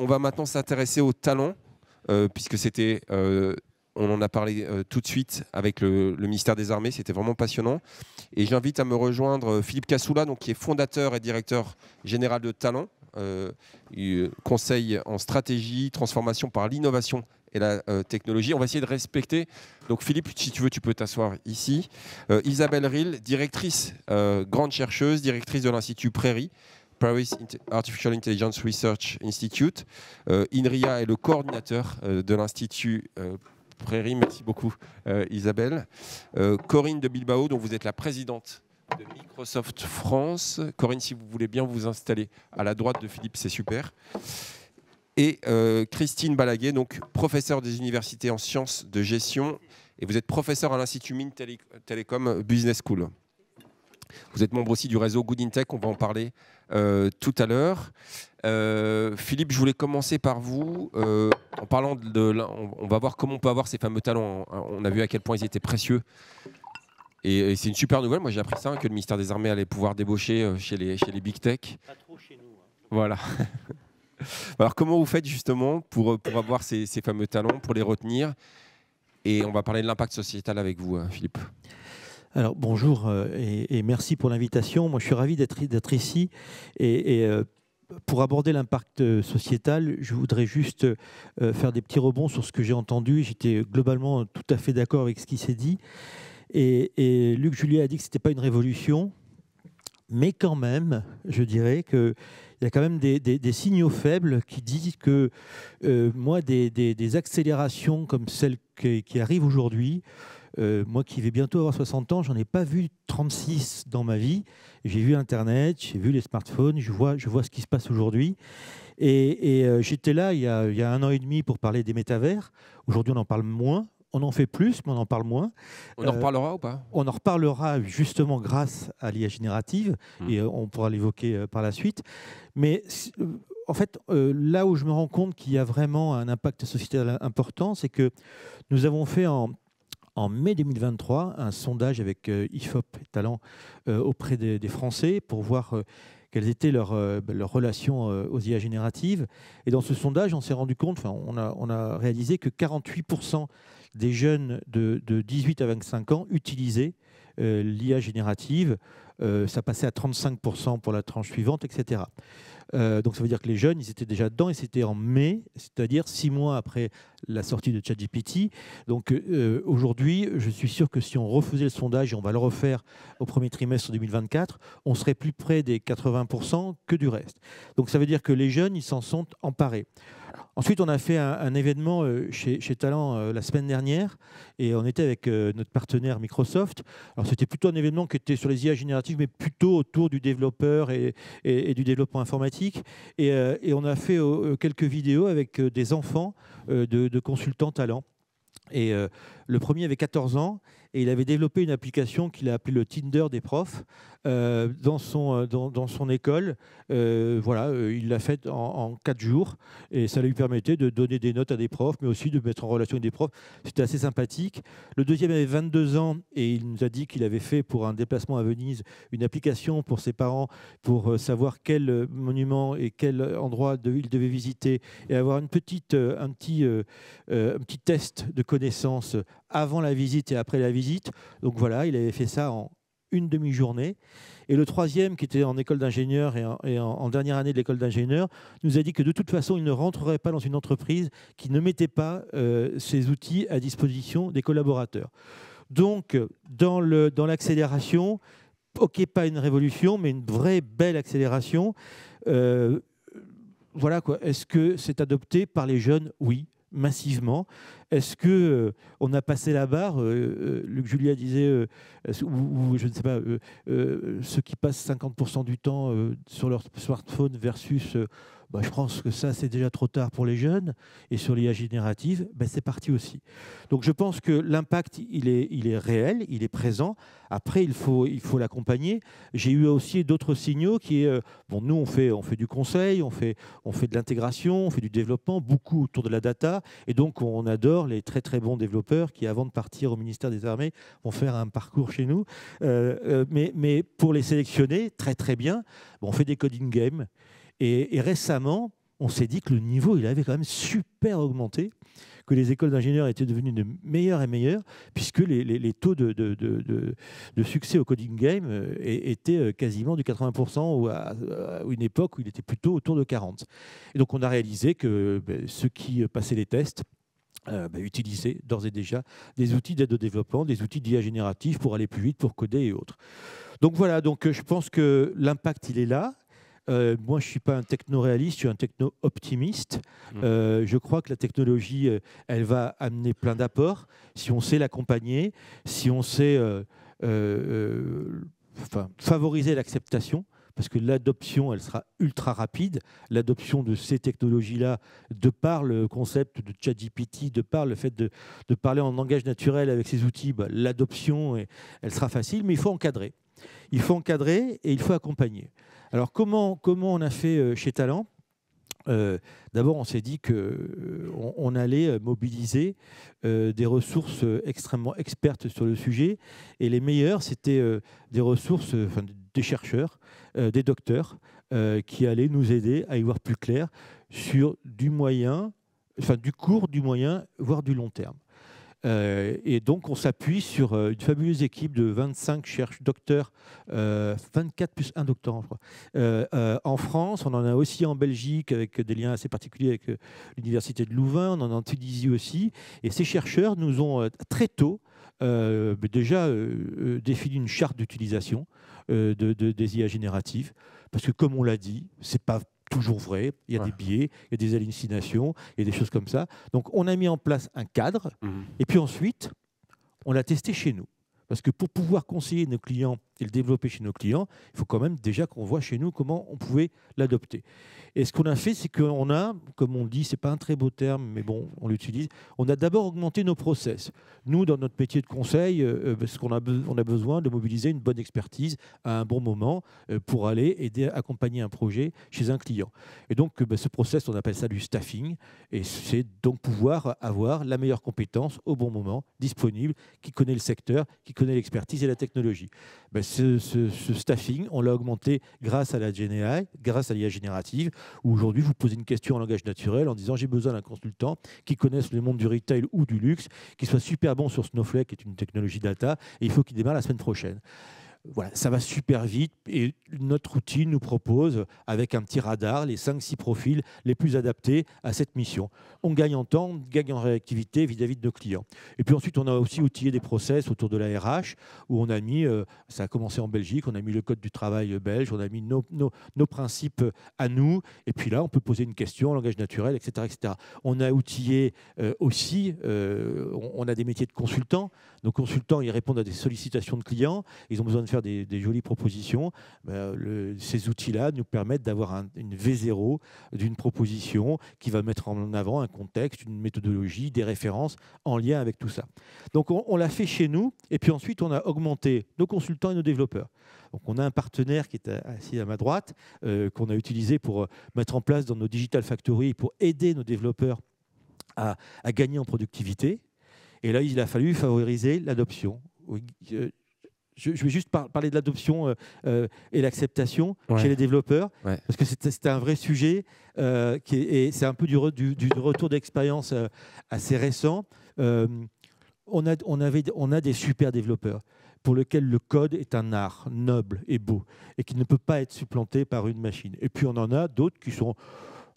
on va maintenant s'intéresser au talent, euh, puisque c'était, euh, on en a parlé euh, tout de suite avec le, ministère des Armées, c'était vraiment passionnant. Et j'invite à me rejoindre Philippe Cassoula, donc, qui est fondateur et directeur général de Talent, conseil en stratégie, transformation par l'innovation et la technologie. On va essayer de respecter. Donc Philippe, si tu veux, tu peux t'asseoir ici. Isabelle Rille, directrice, grande chercheuse, directrice de l'Institut Prairie Paris Artificial Intelligence Research Institute. Euh, INRIA est le coordinateur euh, de l'Institut euh, Prairie. Merci beaucoup, Isabelle. Corinne de Bilbao, dont vous êtes la présidente de Microsoft France. Corinne, si vous voulez bien vous installer à la droite de Philippe, c'est super. Et Christine Balaguet, donc professeure des universités en sciences de gestion, et vous êtes professeur à l'Institut Mines Télécom Business School. Vous êtes membre aussi du réseau Good Intech, on va en parler euh, tout à l'heure. Euh, Philippe, je voulais commencer par vous euh, en parlant de, on, va voir comment on peut avoir ces fameux talents. On a vu à quel point ils étaient précieux. Et, c'est une super nouvelle. Moi, j'ai appris ça, que le ministère des Armées allait pouvoir débaucher chez les, chez les big tech. Pas trop chez nous. Hein. Voilà. Alors, comment vous faites justement pour, pour avoir ces, fameux talents, pour les retenir Et on va parler de l'impact sociétal avec vous, hein, Philippe. Alors bonjour euh, et, merci pour l'invitation. Moi, je suis ravi d'être ici et, euh, pour aborder l'impact euh, sociétal, je voudrais juste faire des petits rebonds sur ce que j'ai entendu. J'étais globalement tout à fait d'accord avec ce qui s'est dit. Et, Luc Julien a dit que ce n'était pas une révolution, mais quand même, je dirais qu'il y a quand même des, signaux faibles qui disent que, moi, des, accélérations comme celles qui, qui arrivent aujourd'hui, euh, moi qui vais bientôt avoir 60 ans, j'en ai pas vu 36 dans ma vie. J'ai vu Internet, j'ai vu les smartphones, je vois, je vois ce qui se passe aujourd'hui. Et, euh, j'étais là il y, a, un an et demi pour parler des métavers. Aujourd'hui, on en parle moins. On en fait plus, mais on en parle moins. On en euh, reparlera ou pas On en reparlera justement grâce à l'IA générative hmm. et on pourra l'évoquer par la suite. Mais en fait, là où je me rends compte qu'il y a vraiment un impact sociétal important, c'est que nous avons fait en en mai 2023 un sondage avec euh, IFOP Talent euh, auprès des, Français pour voir euh, quelles étaient leurs, relations aux IA génératives. Et dans ce sondage, on s'est rendu compte, enfin, on, a, réalisé que 48% des jeunes de, 18 à 25 ans utilisaient l'IA générative. ça passait à 35% pour la tranche suivante, etc. Euh, donc ça veut dire que les jeunes, ils étaient déjà dedans et c'était en mai, c'est-à-dire six mois après la sortie de ChatGPT. Donc euh, euh, aujourd'hui, je suis sûr que si on refaisait le sondage, et on va le refaire au premier trimestre 2024, on serait plus près des 80% que du reste. Donc ça veut dire que les jeunes, ils s'en sont emparés. Ensuite, on a fait un, événement chez, Talent la semaine dernière et on était avec notre partenaire Microsoft. Alors, c'était plutôt un événement qui était sur les IA génératives, mais plutôt autour du développeur et du développement informatique. Euh, et, on a fait euh, euh, quelques vidéos avec des enfants de, consultants talents. Et le premier avait 14 ans et il avait développé une application qu'il a appelée le Tinder des profs euh, dans, son, euh, dans, son école. Euh, voilà, il l'a faite en, quatre jours et ça lui permettait de donner des notes à des profs, mais aussi de mettre en relation des profs. C'était assez sympathique. Le deuxième avait 22 ans et il nous a dit qu'il avait fait pour un déplacement à Venise une application pour ses parents pour savoir quel monument et quel endroit de, il devait visiter et avoir une petite, un, petit, un petit test de connaissances avant la visite et après la visite. Donc voilà, il avait fait ça en une demi-journée. Et le troisième, qui était en école d'ingénieur et, en, dernière année de l'école d'ingénieur, nous a dit que de toute façon, il ne rentrerait pas dans une entreprise qui ne mettait pas euh, ses outils à disposition des collaborateurs. Donc, dans l'accélération, dans ok, pas une révolution, mais une vraie belle accélération. Euh, voilà quoi. Est-ce que c'est adopté par les jeunes Oui massivement. Est-ce que euh, on a passé la barre euh, euh, Luc Julia disait, ou, je ne sais pas, ceux qui passent 50% du temps sur leur smartphone versus bah, je pense que ça, c'est déjà trop tard pour les jeunes. Et sur l'IA générative, ben, c'est parti aussi. Donc je pense que l'impact, il est, il est réel, il est présent. Après, il faut il faut l'accompagner. J'ai eu aussi d'autres signaux qui euh, bon, nous, on fait, on fait du conseil, on fait, on fait de l'intégration, on fait du développement, beaucoup autour de la data. Et donc, on adore les très, très bons développeurs qui, avant de partir au ministère des Armées, vont faire un parcours chez nous. Euh, euh, mais, mais pour les sélectionner, très, très bien, on fait des coding games. Et, récemment, on s'est dit que le niveau, il avait quand même super augmenté, que les écoles d'ingénieurs étaient devenues de meilleures et meilleures, puisque les, taux de, de, succès au coding game euh, étaient euh, quasiment du 80% ou à, une époque où il était plutôt autour de 40%. Et donc on a réalisé que ben, ceux qui passaient les tests euh, ben, utilisaient d'ores et déjà des outils d'aide au développement, des outils d'IA génératif pour aller plus vite, pour coder et autres. Donc voilà, donc je pense que l'impact, il est là. Euh, moi, je ne suis pas un techno-réaliste, je suis un techno-optimiste. Hmm. Euh, je crois que la technologie, euh, elle va amener plein d'apports si on sait l'accompagner, si on sait favoriser l'acceptation parce que l'adoption, elle sera ultra rapide. L'adoption de ces technologies-là, de par le concept de ChatGPT, de par le fait de, parler en langage naturel avec ces outils, bah, l'adoption, elle sera facile, mais il faut encadrer. Il faut encadrer et il faut accompagner. Alors comment, comment on a fait euh, chez Talent euh, D'abord, on s'est dit qu'on euh, allait mobiliser des ressources extrêmement expertes sur le sujet, et les meilleures, c'était des ressources, des chercheurs, des docteurs, qui allaient nous aider à y voir plus clair sur du moyen, enfin du court, du moyen, voire du long terme. Euh, et donc, on s'appuie sur euh, une fabuleuse équipe de 25 chercheurs, docteurs, 24 euh, plus 1 docteur. en France, on en a aussi en Belgique, avec des liens assez particuliers avec l'Université de Louvain, on en a en Tunisie aussi. Et ces chercheurs nous ont très tôt déjà défini une charte d'utilisation de, de, des IA génératives, parce que comme on l'a dit, c'est pas toujours vrai, il y a des biais, il y a des hallucinations, il y a des choses comme ça. Donc on a mis en place un cadre, mhm. et puis ensuite, on l'a testé chez nous. Parce que pour pouvoir conseiller nos clients et le développer chez nos clients, il faut quand même déjà qu'on voit chez nous comment on pouvait l'adopter. Et ce qu'on a fait, c'est qu'on a, comme on dit, c'est pas un très beau terme, mais bon, on l'utilise, on a d'abord augmenté nos process. Nous, dans notre métier de conseil, euh, euh, parce qu'on a, on a besoin de mobiliser une bonne expertise à un bon moment euh, pour aller aider, accompagner un projet chez un client. Et donc, bah, ce process, on appelle ça du staffing, et c'est donc pouvoir avoir la meilleure compétence au bon moment, disponible, qui connaît le secteur, qui connaît l'expertise et la technologie. Bah, ce, staffing, on l'a augmenté grâce à la GNI, grâce à l'IA générative, où aujourd'hui vous posez une question en langage naturel en disant j'ai besoin d'un consultant qui connaisse le monde du retail ou du luxe, qui soit super bon sur Snowflake, qui est une technologie data, et il faut qu'il démarre la semaine prochaine voilà, ça va super vite et notre outil nous propose, avec un petit radar, les 5-6 profils les plus adaptés à cette mission. On gagne en temps, on gagne en réactivité vis-à-vis de nos clients. Et puis ensuite, on a aussi outillé des process autour de la RH où on a mis, euh, ça a commencé en Belgique, on a mis le code du travail belge, on a mis nos, principes à nous. Et puis là, on peut poser une question, en langage naturel, etc. etc. On a outillé euh, aussi, euh, on, a des métiers de consultants. Nos consultants, ils répondent à des sollicitations de clients, ils ont besoin de faire des, jolies propositions. Ben, ces outils-là nous permettent d'avoir une V0 d'une proposition qui va mettre en avant un contexte, une méthodologie, des références en lien avec tout ça. Donc on, l'a fait chez nous et puis ensuite on a augmenté nos consultants et nos développeurs. Donc on a un partenaire qui est assis à ma droite, euh, qu'on a utilisé pour euh, mettre en place dans nos Digital factories pour aider nos développeurs à gagner en productivité. Et là, il a fallu favoriser l'adoption euh, je, vais juste parler de l'adoption euh, euh, et l'acceptation chez les développeurs, parce que c'est un vrai sujet euh, qui et c'est un peu du, du, retour d'expérience assez récent. on, a, on, avait, on a des super développeurs pour lesquels le code est un art noble et beau et qui ne peut pas être supplanté par une machine. Et puis on en a d'autres qui sont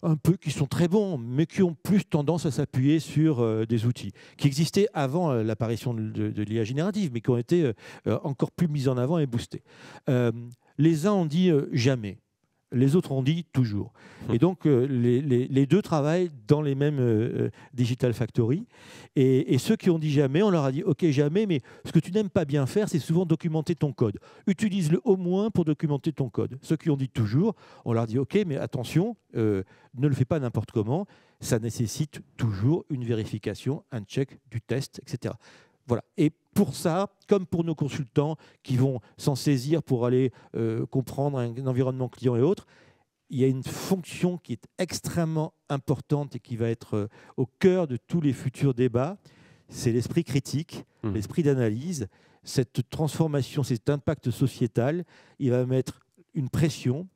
un peu qui sont très bons, mais qui ont plus tendance à s'appuyer sur euh, des outils qui existaient avant euh, l'apparition de, l'IA générative, mais qui ont été euh, encore plus mis en avant et boostés. les uns ont dit jamais les autres ont dit toujours. Hum. Et donc, euh, les, deux travaillent dans les mêmes euh, euh, Digital Factory. Et, ceux qui ont dit jamais, on leur a dit, OK, jamais, mais ce que tu n'aimes pas bien faire, c'est souvent documenter ton code. Utilise-le au moins pour documenter ton code. Ceux qui ont dit toujours, on leur a dit, OK, mais attention, ne le fais pas n'importe comment. Ça nécessite toujours une vérification, un check du test, etc. Voilà. Et pour ça, comme pour nos consultants qui vont s'en saisir pour aller euh, comprendre un, environnement client et autres, il y a une fonction qui est extrêmement importante et qui va être euh, au cœur de tous les futurs débats, c'est l'esprit critique, mmh. l'esprit d'analyse. Cette transformation, cet impact sociétal, il va mettre une pression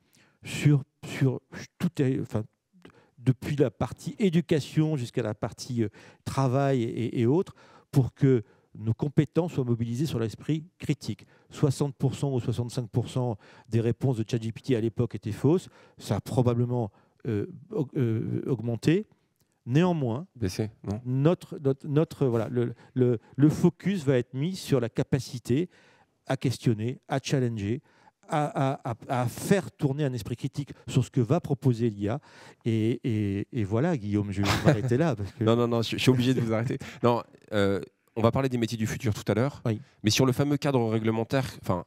sur, sur tout, enfin, depuis la partie éducation jusqu'à la partie euh, travail et, et autres, pour que nos compétences soient mobilisées sur l'esprit critique. 60% ou 65% des réponses de ChatGPT à l'époque étaient fausses. Ça a probablement euh, euh, augmenté. Néanmoins, notre, notre, voilà, le, le, focus va être mis sur la capacité à questionner, à challenger, à, à, faire tourner un esprit critique sur ce que va proposer l'IA. Et, et, voilà, Guillaume, je vais m'arrêter là. Parce que... non, non, non, je, suis obligé de vous arrêter. Non, euh, on va parler des métiers du futur tout à l'heure. Mais sur le fameux cadre réglementaire, enfin,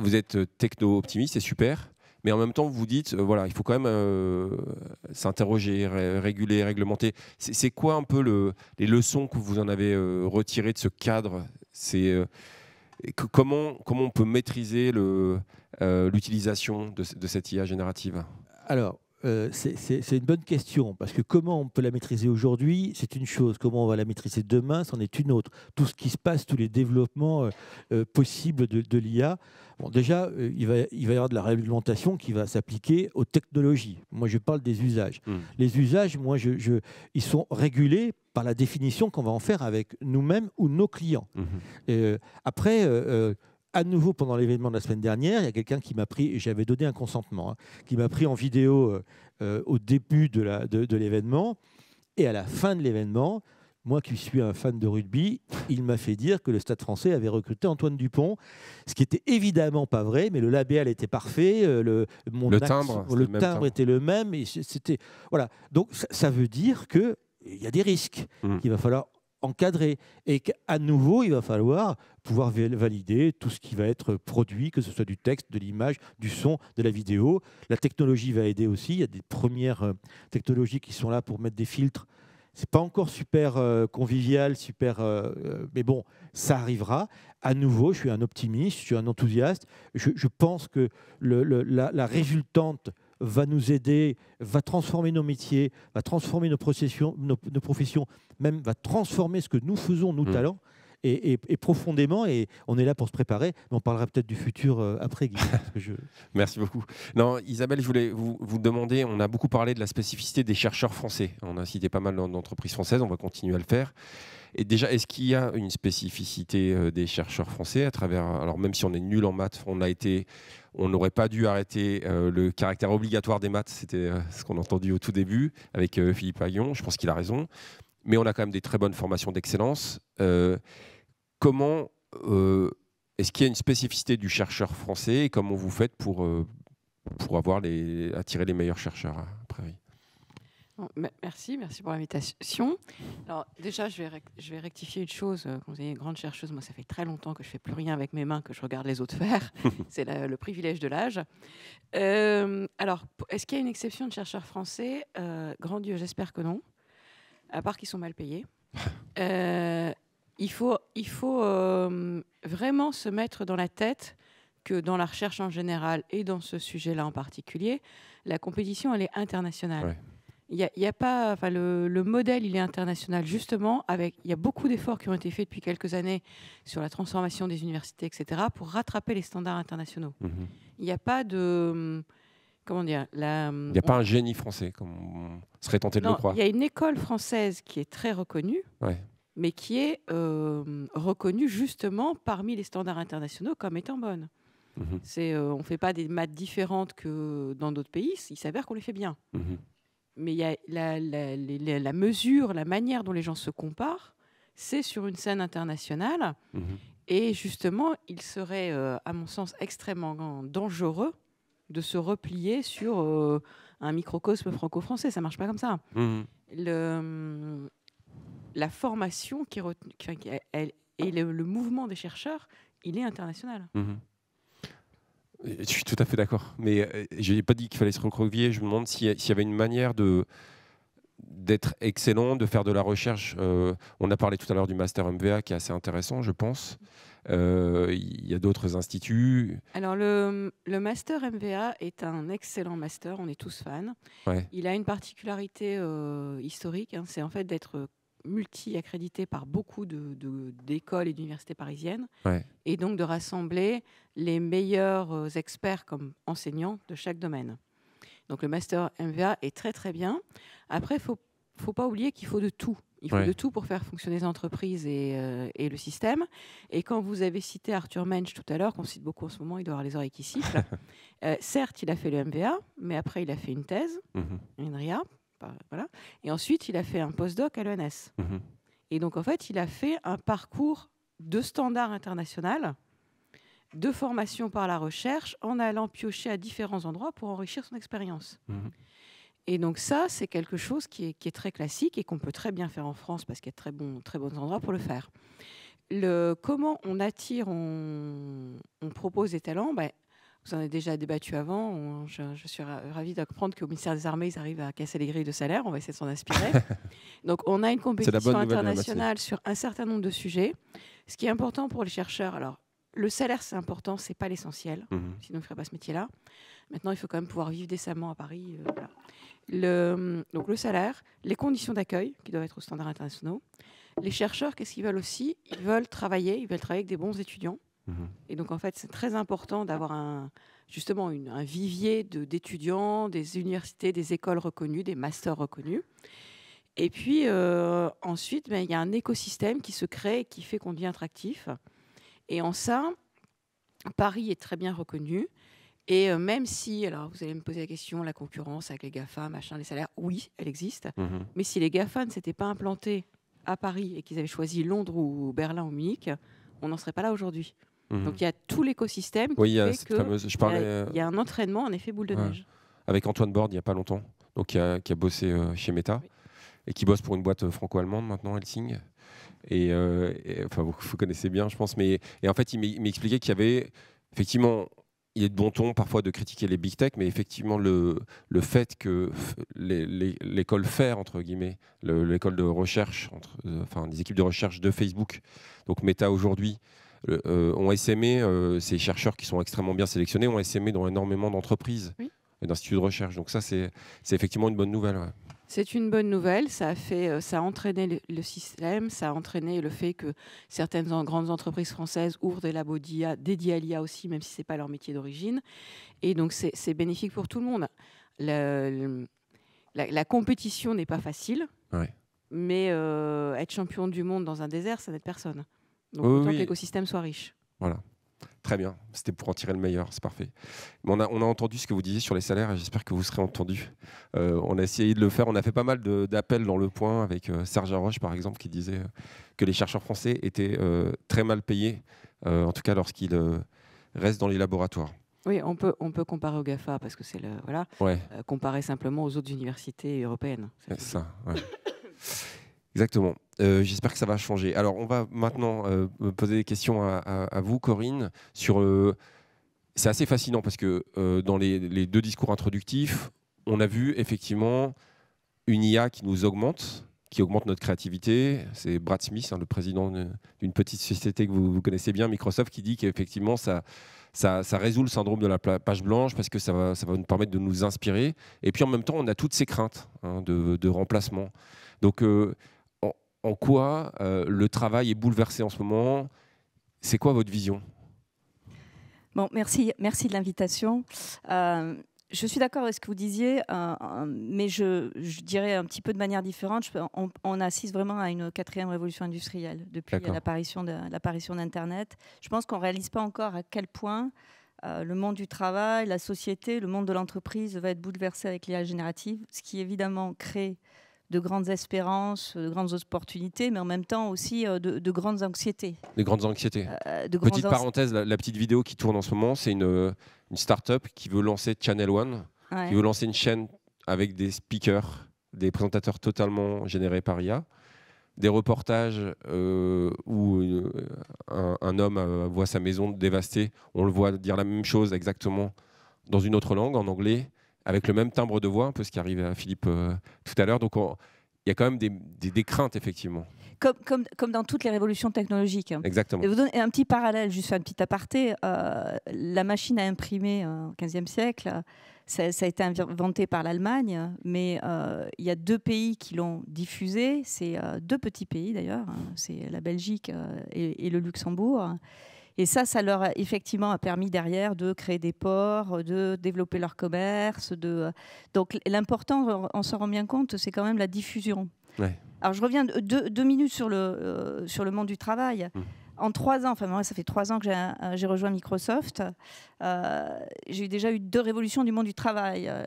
vous êtes euh, techno-optimiste, c'est super. Mais en même temps, vous dites, euh, voilà, il faut quand même euh, s'interroger, réguler, réglementer. C'est quoi un peu les leçons que vous en avez retirées de ce cadre C'est comment, comment on peut maîtriser l'utilisation de, de cette IA générative Alors, euh, c'est une bonne question, parce que comment on peut la maîtriser aujourd'hui, c'est une chose. Comment on va la maîtriser demain, c'en est une autre. Tout ce qui se passe, tous les développements euh, euh, possibles de, l'IA. Bon, déjà, il, va, il va y avoir de la réglementation qui va s'appliquer aux technologies. Moi, je parle des usages. Hmm. Les usages, moi, je, ils sont régulés par la définition qu'on va en faire avec nous-mêmes ou nos clients. Hmm. après à nouveau pendant l'événement de la semaine dernière, il y a quelqu'un qui m'a pris, j'avais donné un consentement, hein, qui m'a pris en vidéo euh, euh, au début de l'événement. De, et à la fin de l'événement, moi qui suis un fan de rugby, il m'a fait dire que le Stade français avait recruté Antoine Dupont, ce qui était évidemment pas vrai, mais le label était parfait, euh, le, le timbre, le, était le même. Et c'était, voilà. Donc ça, veut dire qu'il y a des risques, mmh. qu'il va falloir encadré. Et qu'à nouveau, il va falloir pouvoir valider tout ce qui va être produit, que ce soit du texte, de l'image, du son, de la vidéo. La technologie va aider aussi. Il y a des premières euh, technologies qui sont là pour mettre des filtres. C'est pas encore super euh, convivial, super, euh, mais bon, ça arrivera. À nouveau, je suis un optimiste, je suis un enthousiaste. Je, pense que la, la résultante va nous aider, va transformer nos métiers, va transformer nos, processions, nos, professions, même va transformer ce que nous faisons, nos mm. talents. Et, profondément. Et on est là pour se préparer, mais on parlera peut-être du futur euh, après, je... Merci beaucoup. Non, Isabelle, je voulais vous, vous, demander, on a beaucoup parlé de la spécificité des chercheurs français. On a cité pas mal d'entreprises françaises, on va continuer à le faire. Et déjà, est-ce qu'il y a une spécificité euh, des chercheurs français à travers. Alors, même si on est nul en maths, on a été. On n'aurait pas dû arrêter euh, le caractère obligatoire des maths, c'était euh, ce qu'on a entendu au tout début avec Philippe Aguillon, je pense qu'il a raison, mais on a quand même des très bonnes formations d'excellence. comment est-ce qu'il y a une spécificité du chercheur français et comment vous faites pour, pour avoir les, attirer les meilleurs chercheurs après Oh, merci, merci pour l'invitation. Alors déjà, je vais, je vais rectifier une chose. Euh, vous êtes une grande chercheuse, moi, ça fait très longtemps que je fais plus rien avec mes mains, que je regarde les autres faire. C'est le privilège de l'âge. Euh, alors, est-ce qu'il y a une exception de chercheurs français euh, Grand Dieu, j'espère que non. À part qu'ils sont mal payés. il faut, il faut vraiment se mettre dans la tête que dans la recherche en général et dans ce sujet-là en particulier, la compétition, elle est internationale. Il a, pas, enfin le, modèle il est international justement. Avec, il y a beaucoup d'efforts qui ont été faits depuis quelques années sur la transformation des universités, etc., pour rattraper les standards internationaux. Mhm. Il n'y a pas de, comment dire, Il n'y a pas un génie français comme on serait tenté de le croire. Il y a une école française qui est très reconnue. mais qui est euh, reconnue justement parmi les standards internationaux comme étant bonne. Mhm. Euh, on ne fait pas des maths différentes que dans d'autres pays, il s'avère qu'on les fait bien. Mhm mais il y a la, mesure, la manière dont les gens se comparent, c'est sur une scène internationale. Mhm. Et justement, il serait, euh, à mon sens, extrêmement dangereux de se replier sur euh, un microcosme franco-français. Ça ne marche pas comme ça. Mhm. la formation qui, et le, mouvement des chercheurs, il est international. Mhm. Je suis tout à fait d'accord. Mais euh, je n'ai pas dit qu'il fallait se recroqueviller. Je me demande s'il y avait une manière de d'être excellent, de faire de la recherche. Euh, on a parlé tout à l'heure du master MVA qui est assez intéressant, je pense. Euh, il y a d'autres instituts. Alors le, le, master MVA est un excellent master, on est tous fans. Il a une particularité historique, hein, c'est en fait d'être multi-accrédité par beaucoup d'écoles de, et d'universités parisiennes. Et donc de rassembler les meilleurs euh, experts comme enseignants de chaque domaine. Donc le master MVA est très très bien. Après, il faut, faut pas oublier qu'il faut de tout. Il faut de tout pour faire fonctionner les entreprises euh, et, le système. Et quand vous avez cité Arthur Mensch tout à l'heure, qu'on cite beaucoup en ce moment, il doit avoir les oreilles qui sifflent. Euh, certes, il a fait le MVA, mais après, il a fait une thèse, mhm. une RIA, voilà. Et ensuite, il a fait un postdoc à l'ENS. Mhm. Et donc, en fait, il a fait un parcours de standard international, de formation par la recherche, en allant piocher à différents endroits pour enrichir son expérience. Mhm. Et donc ça, c'est quelque chose qui est, très classique et qu'on peut très bien faire en France parce qu'il y a très bons très bons endroits pour le faire. Le, comment on attire, on, on propose des talents ben, vous en avez déjà débattu avant. je, suis ravie d'apprendre qu'au ministère des Armées, ils arrivent à casser les grilles de salaire. On va essayer de s'en inspirer. Donc, on a une compétition internationale sur un certain nombre de sujets. Ce qui est important pour les chercheurs, alors, le salaire, c'est important, c'est pas l'essentiel. Mhm. Sinon, on ne ferait pas ce métier-là. Maintenant, il faut quand même pouvoir vivre décemment à Paris. Euh, le, donc, le salaire, les conditions d'accueil, qui doivent être aux standards internationaux. Les chercheurs, qu'est-ce qu'ils veulent aussi Ils veulent travailler, ils veulent travailler avec des bons étudiants. Mhm. Et donc en fait, c'est très important d'avoir justement un vivier d'étudiants, des universités, des écoles reconnues, des masters reconnus. Et puis euh, ensuite, ben, il y a un écosystème qui se crée et qui fait qu'on devient attractif. Et en ça, Paris est très bien reconnu. Et euh, même si, alors vous allez me poser la question, la concurrence avec les GAFA, machin, les salaires, oui, elle existe. Mhm. Mais si les GAFA ne s'étaient pas implantés à Paris et qu'ils avaient choisi Londres ou Berlin ou Munich, on n'en serait pas là aujourd'hui. Mhm. Donc il y a tout l'écosystème. Oui, il y a euh, Il y, a, un entraînement, en effet, boule de neige. Avec Antoine Borde, il n'y a pas longtemps, donc qui a, qui a bossé euh, chez Meta et qui bosse pour une boîte euh, franco-allemande maintenant, Helsing. Et, enfin, vous, connaissez bien, je pense. Mais et en fait, il m'expliquait qu'il y avait effectivement. Il est de bon ton parfois de critiquer les big tech, mais effectivement, le, le fait que l'école faire, entre guillemets, l'école de recherche, entre, enfin, des équipes de recherche de Facebook, donc Meta aujourd'hui, euh, ont SME, euh, ces chercheurs qui sont extrêmement bien sélectionnés, ont SME dans énormément d'entreprises et d'instituts de recherche. Donc ça, c'est effectivement une bonne nouvelle. C'est une bonne nouvelle. Ça a, fait, euh, ça a entraîné le, système, ça a entraîné le fait que certaines grandes entreprises françaises ouvrent des labos d'IA, dédiés à l'IA aussi, même si ce n'est pas leur métier d'origine. Et donc, c'est bénéfique pour tout le monde. la, compétition n'est pas facile, mais être champion du monde dans un désert, ça n'aide personne. Donc, l'écosystème soit riche. Voilà. Très bien, c'était pour en tirer le meilleur, c'est parfait. on a, on a, entendu ce que vous disiez sur les salaires et j'espère que vous serez entendu. Euh, on a essayé de le faire, on a fait pas mal d'appels dans le point avec euh, Serge Roche par exemple qui disait euh, que les chercheurs français étaient très mal payés, en tout cas lorsqu'ils restent dans les laboratoires. Oui, on peut, on peut comparer au GAFA parce que c'est le. Voilà. comparer simplement aux autres universités européennes. C'est ça, Exactement. Euh, j'espère que ça va changer. Alors, on va maintenant euh, poser des questions à, vous, Corinne, sur. Euh, c'est assez fascinant parce que dans les, deux discours introductifs, on a vu effectivement une IA qui nous augmente, qui augmente notre créativité. C'est Brad Smith, hein, le président d'une petite société que vous, connaissez bien, Microsoft, qui dit qu'effectivement ça, ça, ça, résout le syndrome de la page blanche parce que ça va, ça va, nous permettre de nous inspirer. Et puis en même temps, on a toutes ces craintes hein, de, remplacement. Donc, en quoi euh, le travail est bouleversé en ce moment. C'est quoi votre vision Bon, merci, merci de l'invitation. Euh, je suis d'accord avec ce que vous disiez, euh, mais je, dirais un petit peu de manière différente. Je, on, assiste vraiment à une quatrième révolution industrielle depuis l'apparition d'Internet. Je pense qu'on ne réalise pas encore à quel point le monde du travail, la société, le monde de l'entreprise va être bouleversé avec l'IA générative, ce qui évidemment crée de grandes espérances, de grandes opportunités, mais en même temps aussi euh, de, grandes anxiétés. Des grandes anxiétés. Euh, petite parenthèse, la, petite vidéo qui tourne en ce moment, c'est une, start-up qui veut lancer Channel One, qui veut lancer une chaîne avec des speakers, des présentateurs totalement générés par IA des reportages euh, où un, homme voit sa maison dévastée, on le voit dire la même chose exactement dans une autre langue, en anglais, avec le même timbre de voix, un peu ce qui arrivait à Philippe euh, tout à l'heure. Donc il y a quand même des, craintes, effectivement. Comme, dans toutes les révolutions technologiques. Exactement. Je vous un petit parallèle, juste un petit aparté. Euh, la machine à imprimer euh, au XVe siècle, ça, a été inventé par l'Allemagne, mais il y a deux pays qui l'ont diffusé. C'est deux petits pays d'ailleurs, hein. c'est la Belgique et, le Luxembourg. Et ça, ça leur a effectivement permis derrière de créer des ports, de développer leur commerce. De... Donc l'important, on s'en rend bien compte, c'est quand même la diffusion. Alors je reviens deux, minutes sur le, euh, sur le monde du travail. Mmh en trois ans, enfin moi ça fait trois ans que j'ai euh, rejoint Microsoft, euh, j'ai déjà eu deux révolutions du monde du travail. Euh,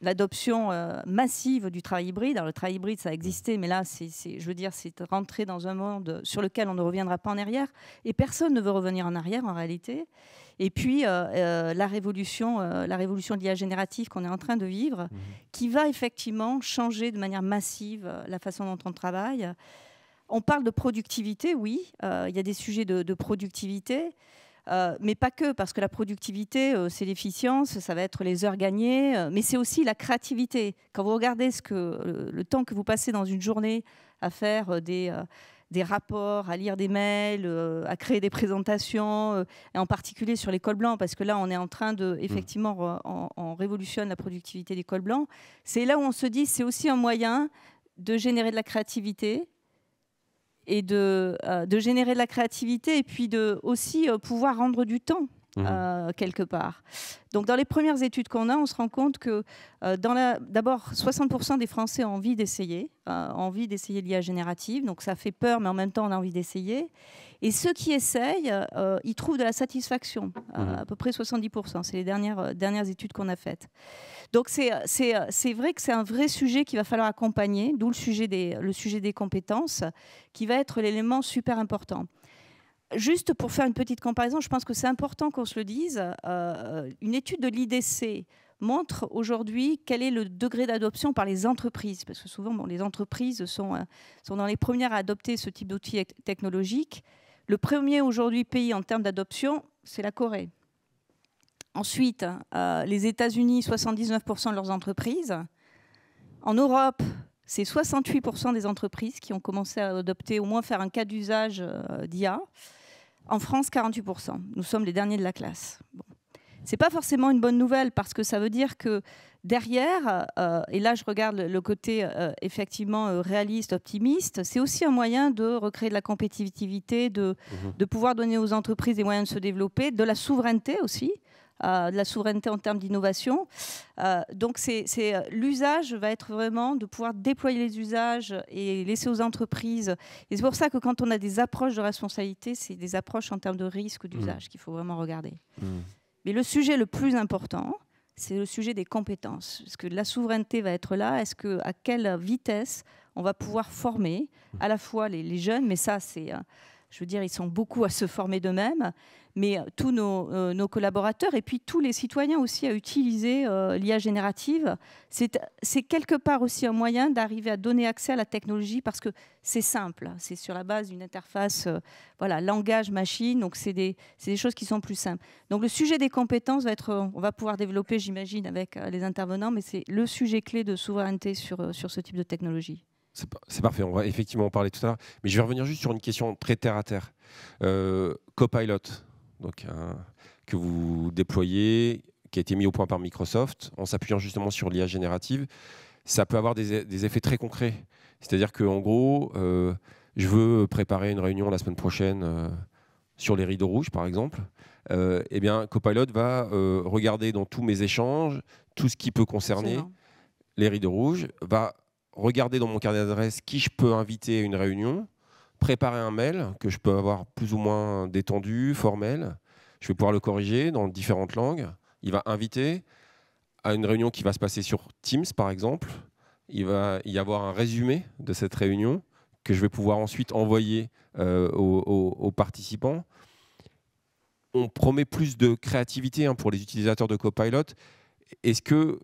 l'adoption massive du travail hybride, alors le travail hybride ça existait, mais là c'est, je veux dire c'est rentrer dans un monde sur lequel on ne reviendra pas en arrière, et personne ne veut revenir en arrière en réalité. Et puis la révolution, la révolution de l'IA générative qu'on est en train de vivre, mmh. qui va effectivement changer de manière massive la façon dont on travaille. On parle de productivité, oui. Euh, il y a des sujets de, productivité. Euh, mais pas que, parce que la productivité, euh, c'est l'efficience, ça va être les heures gagnées, mais c'est aussi la créativité. Quand vous regardez ce que, le, temps que vous passez dans une journée à faire des, rapports, à lire des mails, à créer des présentations, et en particulier sur les cols blancs, parce que là, on est en train de, mmh. effectivement, on, révolutionne la productivité des cols blancs. C'est là où on se dit, c'est aussi un moyen de générer de la créativité, et de, euh, de, générer de la créativité et puis de aussi euh, pouvoir rendre du temps. Mhm. Euh, quelque part. Donc dans les premières études qu'on a, on se rend compte que d'abord 60% des Français ont envie d'essayer, envie d'essayer l'IA générative, donc ça fait peur mais en même temps on a envie d'essayer. Et ceux qui essayent, ils trouvent de la satisfaction, mhm. à peu près 70%, c'est les dernières, dernières études qu'on a faites. Donc euh, euh, c'est vrai que c'est un vrai sujet qu'il va falloir accompagner, d'où le, sujet des, compétences, qui va être l'élément super important. Juste pour faire une petite comparaison, je pense que c'est important qu'on se le dise, euh, une étude de l'IDC montre aujourd'hui quel est le degré d'adoption par les entreprises, parce que souvent les entreprises sont, sont dans les premières à adopter ce type d'outils technologiques. Le premier aujourd'hui pays en termes d'adoption, c'est la Corée, Ensuite, euh, les États-Unis, 79% de leurs entreprises. En Europe, c'est 68% des entreprises qui ont commencé à adopter, au moins faire un cas d'usage euh, d'IA. En France, 48%. Nous sommes les derniers de la classe. Bon. Ce n'est pas forcément une bonne nouvelle parce que ça veut dire que derrière, euh, et là je regarde le côté effectivement réaliste, optimiste, c'est aussi un moyen de recréer de la compétitivité, mmh de pouvoir donner aux entreprises des moyens de se développer, de la souveraineté aussi euh, de la souveraineté en termes d'innovation. Euh, donc c'est euh, l'usage va être vraiment de pouvoir déployer les usages et laisser aux entreprises. Et c'est pour ça que quand on a des approches de responsabilité, c'est des approches en termes de risque d'usage mm. qu'il faut vraiment regarder. Mm. Mais le sujet le plus important, c'est le sujet des compétences. Est-ce que la souveraineté va être là Est-ce que à quelle vitesse on va pouvoir former à la fois les, jeunes, mais ça c'est, je veux dire, ils sont beaucoup à se former d'eux-mêmes, mais euh, tous euh, nos, collaborateurs et puis tous les citoyens aussi à utiliser euh, l'IA générative. C'est quelque part aussi un moyen d'arriver à donner accès à la technologie parce que c'est simple, c'est sur la base d'une interface voilà, langage-machine, donc c'est des, choses qui sont plus simples. Donc le sujet des compétences va être, on va pouvoir développer j'imagine avec les intervenants, mais c'est le sujet clé de souveraineté sur, sur ce type de technologie. C'est parfait, on va effectivement en parler tout à l'heure. Mais je vais revenir juste sur une question très terre à terre. Copilot, donc, euh, que vous déployez, qui a été mis au point par Microsoft, en s'appuyant justement sur l'IA générative, ça peut avoir des, effets très concrets. C'est-à-dire qu'en gros, euh, je veux préparer une réunion la semaine prochaine euh, sur les rideaux rouges, par exemple. eh bien, Copilot va regarder dans tous mes échanges tout ce qui peut concerner les rideaux rouges, va regarder dans mon carnet d'adresse qui je peux inviter à une réunion, préparer un mail que je peux avoir plus ou moins détendu, formel. Je vais pouvoir le corriger dans différentes langues. Il va inviter à une réunion qui va se passer sur Teams, par exemple. Il va y avoir un résumé de cette réunion que je vais pouvoir ensuite envoyer euh, aux, participants. On promet plus de créativité hein, pour les utilisateurs de Copilot. Est-ce que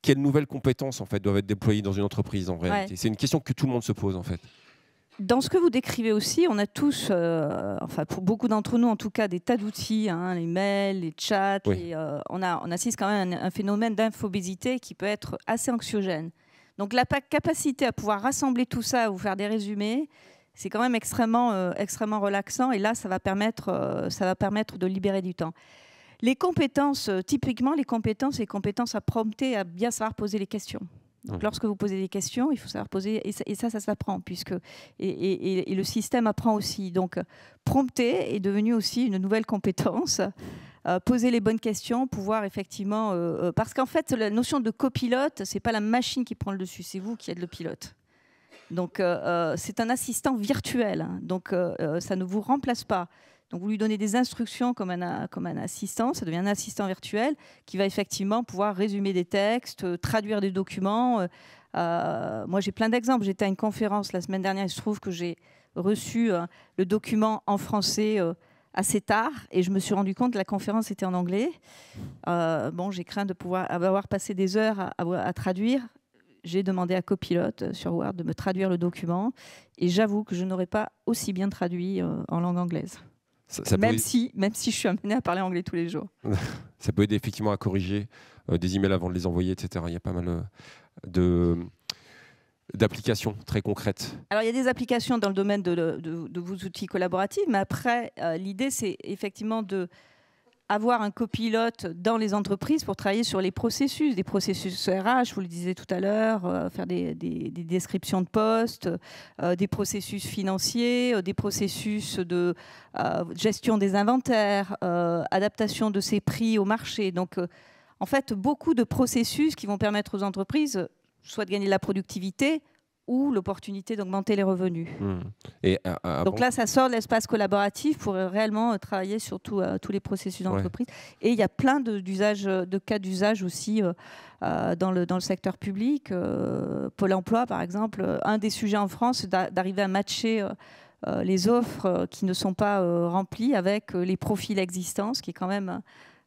quelles nouvelles compétences en fait doivent être déployées dans une entreprise en réalité C'est une question que tout le monde se pose en fait dans ce que vous décrivez aussi, on a tous, euh, enfin pour beaucoup d'entre nous en tout cas, des tas d'outils, hein, les mails, les chats. Euh, on, on assiste quand même à un, phénomène d'infobésité qui peut être assez anxiogène. Donc la capacité à pouvoir rassembler tout ça, à vous faire des résumés, c'est quand même extrêmement, euh, extrêmement relaxant. Et là, ça va, permettre, ça va permettre de libérer du temps. Les compétences, typiquement les compétences, les compétences à prompter, à bien savoir poser les questions lorsque vous posez des questions, il faut savoir poser, et ça, ça, s'apprend, puisque et, le système apprend aussi. Donc, prompter est devenu aussi une nouvelle compétence. Euh, poser les bonnes questions, pouvoir effectivement, euh, euh, parce qu'en fait, la notion de copilote, c'est pas la machine qui prend le dessus, c'est vous qui êtes le pilote. Donc, c'est un assistant virtuel. Hein. donc, ça ne vous remplace pas. Donc vous lui donnez des instructions comme un, assistant, ça devient un assistant virtuel qui va effectivement pouvoir résumer des textes, euh, traduire des documents. Euh, euh, moi j'ai plein d'exemples. J'étais à une conférence la semaine dernière, il se trouve que j'ai reçu le document en français. assez tard et je me suis rendu compte que la conférence était en anglais. bon, j'ai craint de pouvoir avoir passé des heures à, à traduire j'ai demandé à Copilote sur Word de me traduire le document et j'avoue que je n'aurais pas aussi bien traduit en langue anglaise même, si, même si je suis amené à parler anglais tous les jours. ça peut aider effectivement à corriger euh, des emails avant de les envoyer, etc. Il y a pas mal euh, de d'applications très concrètes Alors il y a des applications dans le domaine de, de, vos outils collaboratifs, mais après euh, l'idée c'est effectivement de avoir un copilote dans les entreprises pour travailler sur les processus, des processus RH, je vous le disais tout à l'heure, euh, faire des, descriptions de postes, euh, des processus financiers, euh, des processus de gestion des inventaires, adaptation de ces prix au marché. Donc, en fait, beaucoup de processus qui vont permettre aux entreprises soit de gagner de la productivité, ou l'opportunité d'augmenter les revenus. Hmm. Et euh, euh, Donc là, ça sort de l'espace collaboratif pour euh, réellement travailler sur tous les processus d'entreprise. Et il y a plein de, de cas d'usage aussi dans, le, dans le secteur public. Pôle emploi, par exemple, un des sujets en France, d'arriver à matcher... les offres qui ne sont pas remplies avec les profils existants, ce qui est quand même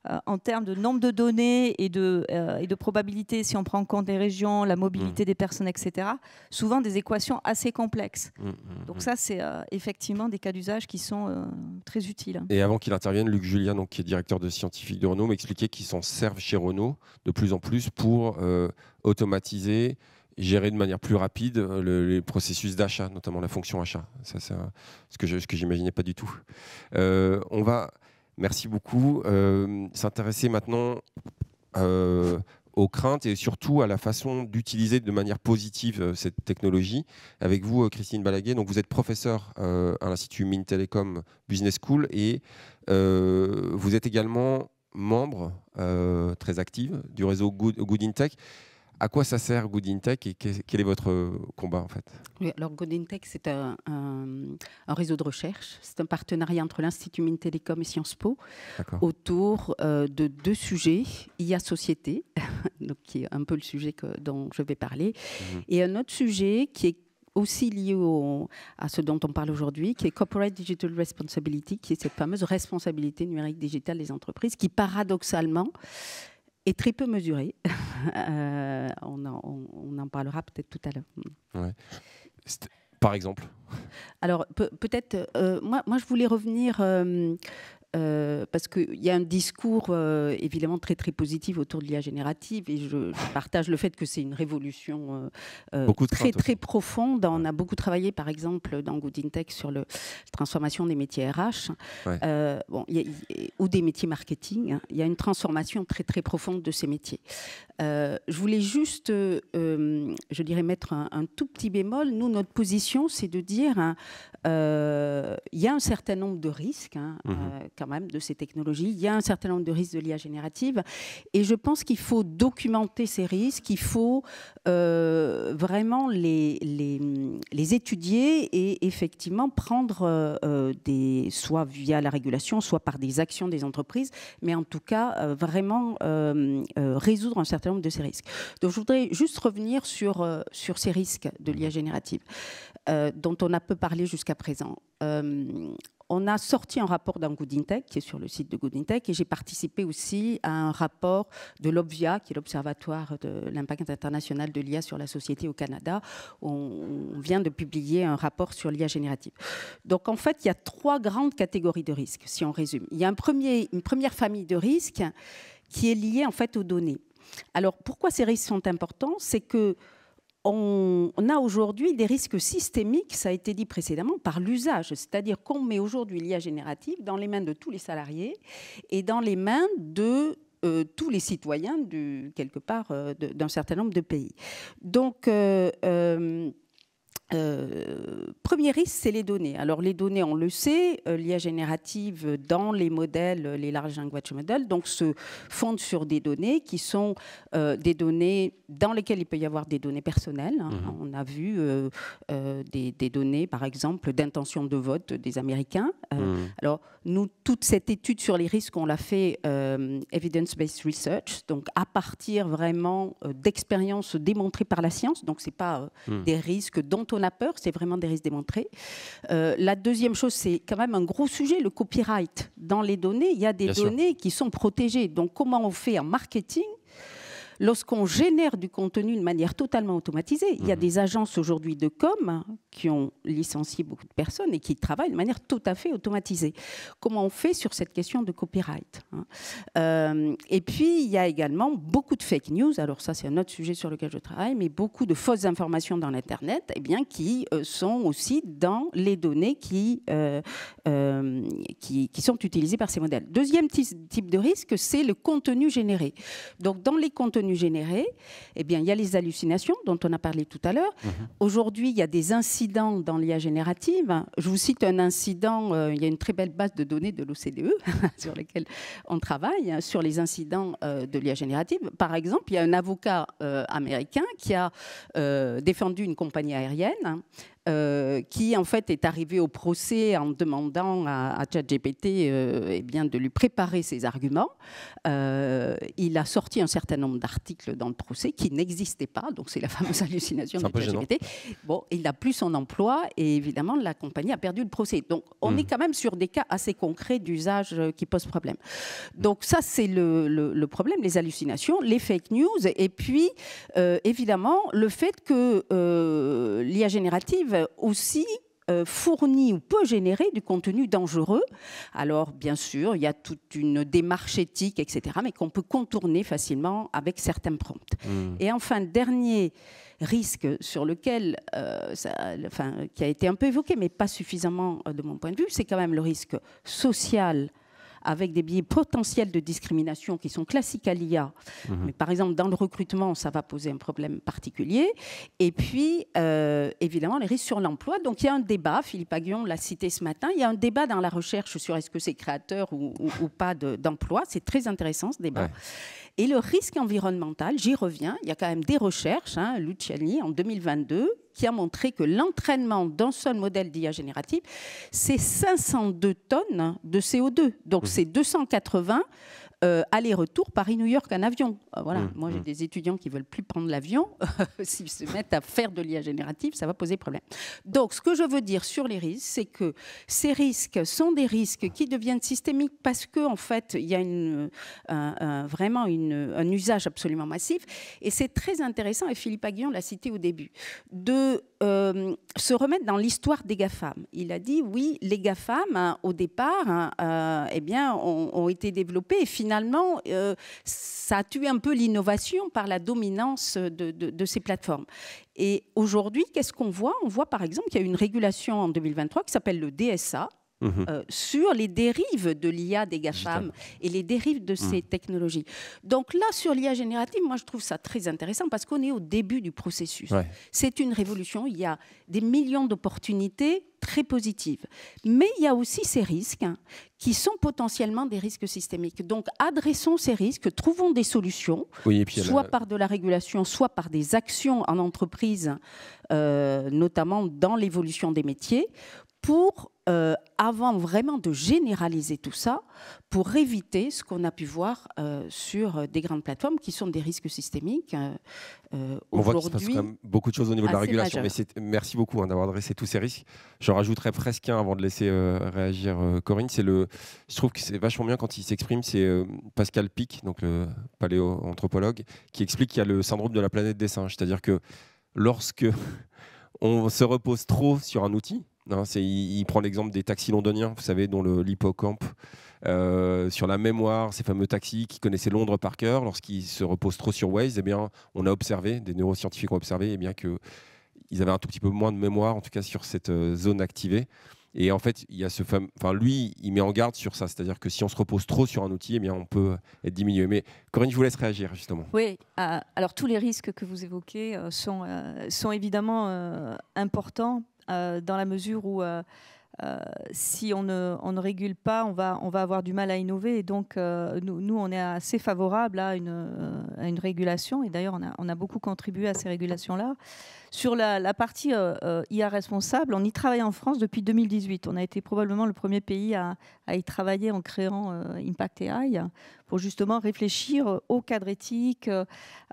euh, en termes de nombre de données et de, euh, et de probabilités, si on prend en compte les régions, la mobilité mm. des personnes, etc., souvent des équations assez complexes. Mm, mm, donc ça, c'est euh, effectivement des cas d'usage qui sont très utiles. Et avant qu'il intervienne, Luc Julien, qui est directeur de scientifique de Renault, m'expliquait qu'ils s'en servent chez Renault de plus en plus pour automatiser gérer de manière plus rapide le, les processus d'achat, notamment la fonction achat. Ça, c'est ce que j'imaginais pas du tout. on va Merci beaucoup. Euh, s'intéresser maintenant euh, aux craintes et surtout à la façon d'utiliser de manière positive euh, cette technologie. Avec vous, Christine Balaguer, donc vous êtes professeur à l'Institut Mines Telecom Business School et vous êtes également membre très active du réseau Good, Good Tech à quoi ça sert Good Tech et quel est votre euh, combat en fait alors Good Tech, c'est un, réseau de recherche. C'est un partenariat entre l'Institut Mines Télécom et Sciences Po autour euh, de deux sujets IA société, donc qui est un peu le sujet dont je vais parler, mhm. et un autre sujet qui est aussi lié à ce dont on parle aujourd'hui, qui est Corporate Digital Responsibility, qui est cette fameuse responsabilité numérique digitale des entreprises, qui paradoxalement est très peu mesurée. Euh, on, en, en, parlera peut-être tout à l'heure. Par exemple Alors, peut-être, euh, moi, moi, je voulais revenir euh, euh, parce qu'il y a un discours euh, évidemment très très positif autour de l'IA générative et je, partage le fait que c'est une révolution euh, très très profonde. On a beaucoup travaillé par exemple dans Good Intech sur le, la transformation des métiers RH ou des métiers marketing. Il y a une transformation très très profonde de ces métiers. je voulais juste, je dirais, mettre un, tout petit bémol. Nous, notre position, c'est de dire hein, il y a un certain nombre de risques. Hein, mmh quand même de ces technologies. Il y a un certain nombre de risques de l'IA générative. Et je pense qu'il faut documenter ces risques, il faut euh, vraiment les, étudier et effectivement prendre euh, euh, des, soit via la régulation, soit par des actions des entreprises, mais en tout cas vraiment résoudre un certain nombre de ces risques. Donc je voudrais juste revenir sur, sur ces risques de l'IA générative dont on a peu parlé jusqu'à présent on a sorti un rapport dans Good qui est sur le site de Goodintech, et j'ai participé aussi à un rapport de l'OBVIA, qui est l'Observatoire de l'impact international de l'IA sur la société au Canada. On, vient de publier un rapport sur l'IA générative. Donc en fait, il y a trois grandes catégories de risques, si on résume. Il y a une première famille de risques qui est liée en fait aux données. Alors pourquoi ces risques sont importants C'est que on, a aujourd'hui des risques systémiques, ça a été dit précédemment, par l'usage. C'est-à-dire qu'on met aujourd'hui l'IA générative dans les mains de tous les salariés et dans les mains de euh, tous les citoyens quelque part euh, d'un certain nombre de pays. Donc euh, euh, premier risque, c'est les données. Alors les données, on le sait, liées euh, l'IA générative dans les modèles, euh, les large language models, donc se fondent sur des données qui sont des données dans lesquelles il peut y avoir des données personnelles. Hein. Mmh. On a vu des, données, par exemple, d'intention de vote des Américains. Mmh. Alors nous, toute cette étude sur les risques, on l'a fait evidence-based research, donc à partir vraiment d'expériences démontrées par la science. Donc c'est pas mmh. des risques dont on a peur, c'est vraiment des risques démontrés. Euh, la deuxième chose, c'est quand même un gros sujet, le copyright. Dans les données, il y a des données qui sont protégées. Donc comment on fait en marketing lorsqu'on génère du contenu de manière totalement automatisée, il y a mhm. des agences aujourd'hui de com hein, qui ont licencié beaucoup de personnes et qui travaillent de manière tout à fait automatisée. Comment on fait sur cette question de copyright hein euh, Et puis, il y a également beaucoup de fake news. Alors ça, c'est un autre sujet sur lequel je travaille, mais beaucoup de fausses informations dans l'Internet et eh bien, qui euh, sont aussi dans les données qui, euh, qui, qui, sont utilisées par ces modèles. Deuxième type de risque, c'est le contenu généré. Donc, dans les contenus générés, eh bien, il y a les hallucinations dont on a parlé tout à l'heure. Mhm. Aujourd'hui, il y a des incidents dans l'IA générative. Je vous cite un incident, euh, il y a une très belle base de données de l'OCDE sur laquelle on travaille, hein, sur les incidents euh, de l'IA générative. Par exemple, il y a un avocat euh, américain qui a défendu une compagnie aérienne hein, euh, qui en fait est arrivé au procès en demandant à, à ChatGPT euh, eh bien, de lui préparer ses arguments. Euh, il a sorti un certain nombre d'articles dans le procès qui n'existaient pas, donc c'est la fameuse hallucination de ChatGPT. Bon, il n'a plus son emploi et évidemment la compagnie a perdu le procès. Donc on mmh. est quand même sur des cas assez concrets d'usage euh, qui posent problème. Donc ça c'est le, le, problème, les hallucinations, les fake news et puis évidemment le fait que l'IA générative aussi euh, fournit ou peut générer du contenu dangereux. Alors, bien sûr, il y a toute une démarche éthique, etc., mais qu'on peut contourner facilement avec certains prompts. Hmm. Et enfin, dernier risque sur lequel, euh, enfin, qui a été un peu évoqué, mais pas suffisamment euh, de mon point de vue, c'est quand même le risque social avec des biais potentiels de discrimination qui sont classiques à l'IA. Mhm. Mais par exemple, dans le recrutement, ça va poser un problème particulier. Et puis, euh, évidemment, les risques sur l'emploi. Donc, il y a un débat, Philippe Aguillon l'a cité ce matin, il y a un débat dans la recherche sur est-ce que c'est créateur ou, pas d'emploi. c'est très intéressant ce débat. Et le risque environnemental, j'y reviens, il y a quand même des recherches, hein, Luciani en 2022, qui a montré que l'entraînement d'un seul modèle d'IA générative, c'est 502 tonnes de CO2. Donc mmh. c'est 280 euh, aller-retour Paris-New York en avion. Euh, voilà, mmh, moi j'ai mmh. des étudiants qui veulent plus prendre l'avion. S'ils se mettent à faire de l'IA générative, ça va poser problème. Donc, ce que je veux dire sur les risques, c'est que ces risques sont des risques qui deviennent systémiques parce que en fait, il y a euh, vraiment un usage absolument massif. Et c'est très intéressant. Et Philippe Aguillon l'a cité au début de se remettre dans l'histoire des GAFAM. Il a dit oui, les GAFAM, hein, au départ, hein, eh bien, ont, été développés et finalement, euh, ça a tué un peu l'innovation par la dominance de, de ces plateformes. Et aujourd'hui, qu'est-ce qu'on voit On voit par exemple qu'il y a une régulation en 2023 qui s'appelle le DSA, Mmh. Euh, sur les dérives de l'IA des GAFAM et les dérives de ces mmh. technologies. Donc là, sur l'IA générative, moi je trouve ça très intéressant parce qu'on est au début du processus. C'est une révolution, il y a des millions d'opportunités très positives. Mais il y a aussi ces risques hein, qui sont potentiellement des risques systémiques. Donc adressons ces risques, trouvons des solutions, soit par de la régulation, soit par des actions en entreprise, euh, notamment dans l'évolution des métiers, pour euh, avant vraiment de généraliser tout ça pour éviter ce qu'on a pu voir euh, sur euh, des grandes plateformes qui sont des risques systémiques. On voit qu'il se passe quand même beaucoup de choses au niveau de la régulation. Mais merci beaucoup hein, d'avoir adressé tous ces risques. Je rajouterai presque un avant de laisser réagir Corinne. C'est le, je trouve que c'est vachement bien quand il s'exprime. C'est Pascal Pic, donc le paléoanthropologue, qui explique qu'il y a le syndrome de la planète des singes, c'est-à-dire que lorsque on se repose trop sur un outil, il, prend l'exemple des taxis londoniens, vous savez, dont l'hippocampe. Euh, sur la mémoire, ces fameux taxis qui connaissaient Londres par cœur, lorsqu'ils se reposent trop sur Waze, et eh bien, on a observé, des neuroscientifiques ont observé eh qu'ils bien, que ils avaient un tout petit peu moins de mémoire, en tout cas sur cette euh, zone activée. Et en fait, il y a ce fame... enfin, lui, il met en garde sur ça. C'est-à-dire que si on se repose trop sur un outil, et eh bien, on peut être diminué. Mais Corinne, je vous laisse réagir, justement. Oui, euh, alors tous les risques que vous évoquez sont, sont évidemment importants euh, dans la mesure où euh, euh, si on ne, régule pas, on va, avoir du mal à innover. Et donc, nous, on est assez favorable à une, régulation. Et d'ailleurs, on a, beaucoup contribué à ces régulations-là. Sur la, partie IA responsable, on y travaille en France depuis 2018. On a été probablement le premier pays à, à y travailler en créant Impact AI pour justement réfléchir au cadre éthique,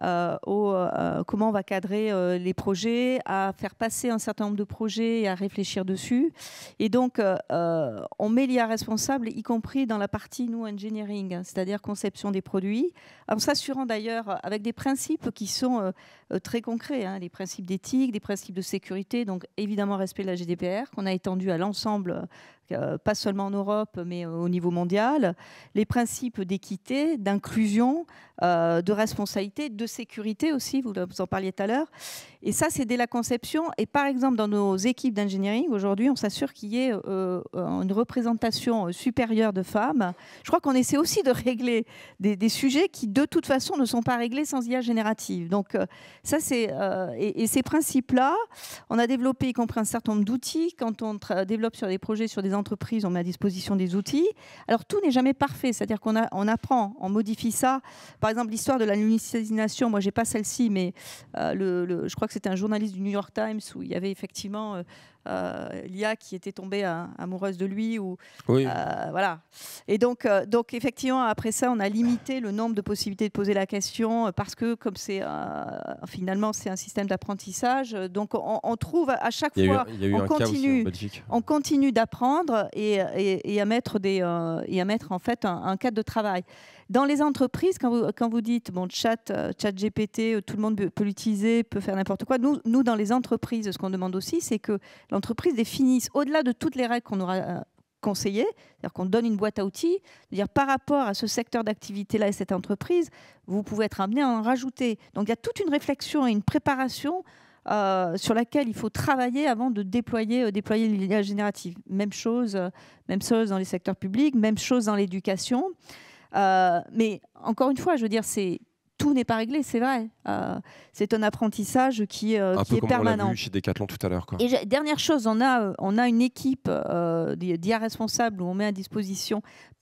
euh, au, euh, comment on va cadrer euh, les projets, à faire passer un certain nombre de projets et à réfléchir dessus. Et donc, on met l'IA responsable, y compris dans la partie, nous, engineering, hein, c'est-à-dire conception des produits, en s'assurant d'ailleurs avec des principes qui sont très concrets, hein, les principes d'éthique, des principes de sécurité, donc évidemment respect de la GDPR, qu'on a étendu à l'ensemble euh, pas seulement en Europe, mais euh, au niveau mondial, les principes d'équité, d'inclusion, euh, de responsabilité, de sécurité aussi, vous en parliez tout à l'heure. Et ça, c'est dès la conception. Et par exemple, dans nos équipes d'ingénierie, aujourd'hui, on s'assure qu'il y ait euh, une représentation supérieure de femmes. Je crois qu'on essaie aussi de régler des, sujets qui, de toute façon, ne sont pas réglés sans IA générative. Donc, euh, ça, c'est. et, ces principes-là, on a développé, y compris un certain nombre d'outils. Quand on développe sur des projets, sur des entreprises, on met à disposition des outils. Alors, tout n'est jamais parfait. C'est-à-dire qu'on apprend, on modifie ça. Par par exemple, l'histoire de la hallucination, moi, j'ai pas celle-ci, mais euh, le, je crois que c'était un journaliste du New York Times où il y avait effectivement euh, euh Lia qui était tombée euh, amoureuse de lui. Ou, voilà. Et donc, donc, effectivement, après ça, on a limité le nombre de possibilités de poser la question parce que, comme c'est finalement, c'est un système d'apprentissage, donc on, trouve à chaque fois, on, continue, d'apprendre et, à mettre des, et à mettre en fait un cadre de travail. Dans les entreprises, quand vous, dites, bon, chat, euh, chat GPT, euh, tout le monde peut, l'utiliser, peut faire n'importe quoi, nous, nous, dans les entreprises, ce qu'on demande aussi, c'est que l'entreprise définisse, au-delà de toutes les règles qu'on aura euh, conseillées, c'est-à-dire qu'on donne une boîte à outils, dire par rapport à ce secteur d'activité-là et cette entreprise, vous pouvez être amené à en rajouter. Donc il y a toute une réflexion et une préparation sur laquelle il faut travailler avant de déployer, euh, déployer l'IA générative. Même chose, même chose dans les secteurs publics, même chose dans l'éducation. Euh, mais encore une fois, je veux dire, c'est tout n'est pas réglé, c'est vrai. Euh, c'est un apprentissage qui, permanent euh, un peu est comme permanent. On l'a vu chez Decathlon tout à l'heure. Et dernière chose, on a, on a une équipe d'IA responsable où on met à disposition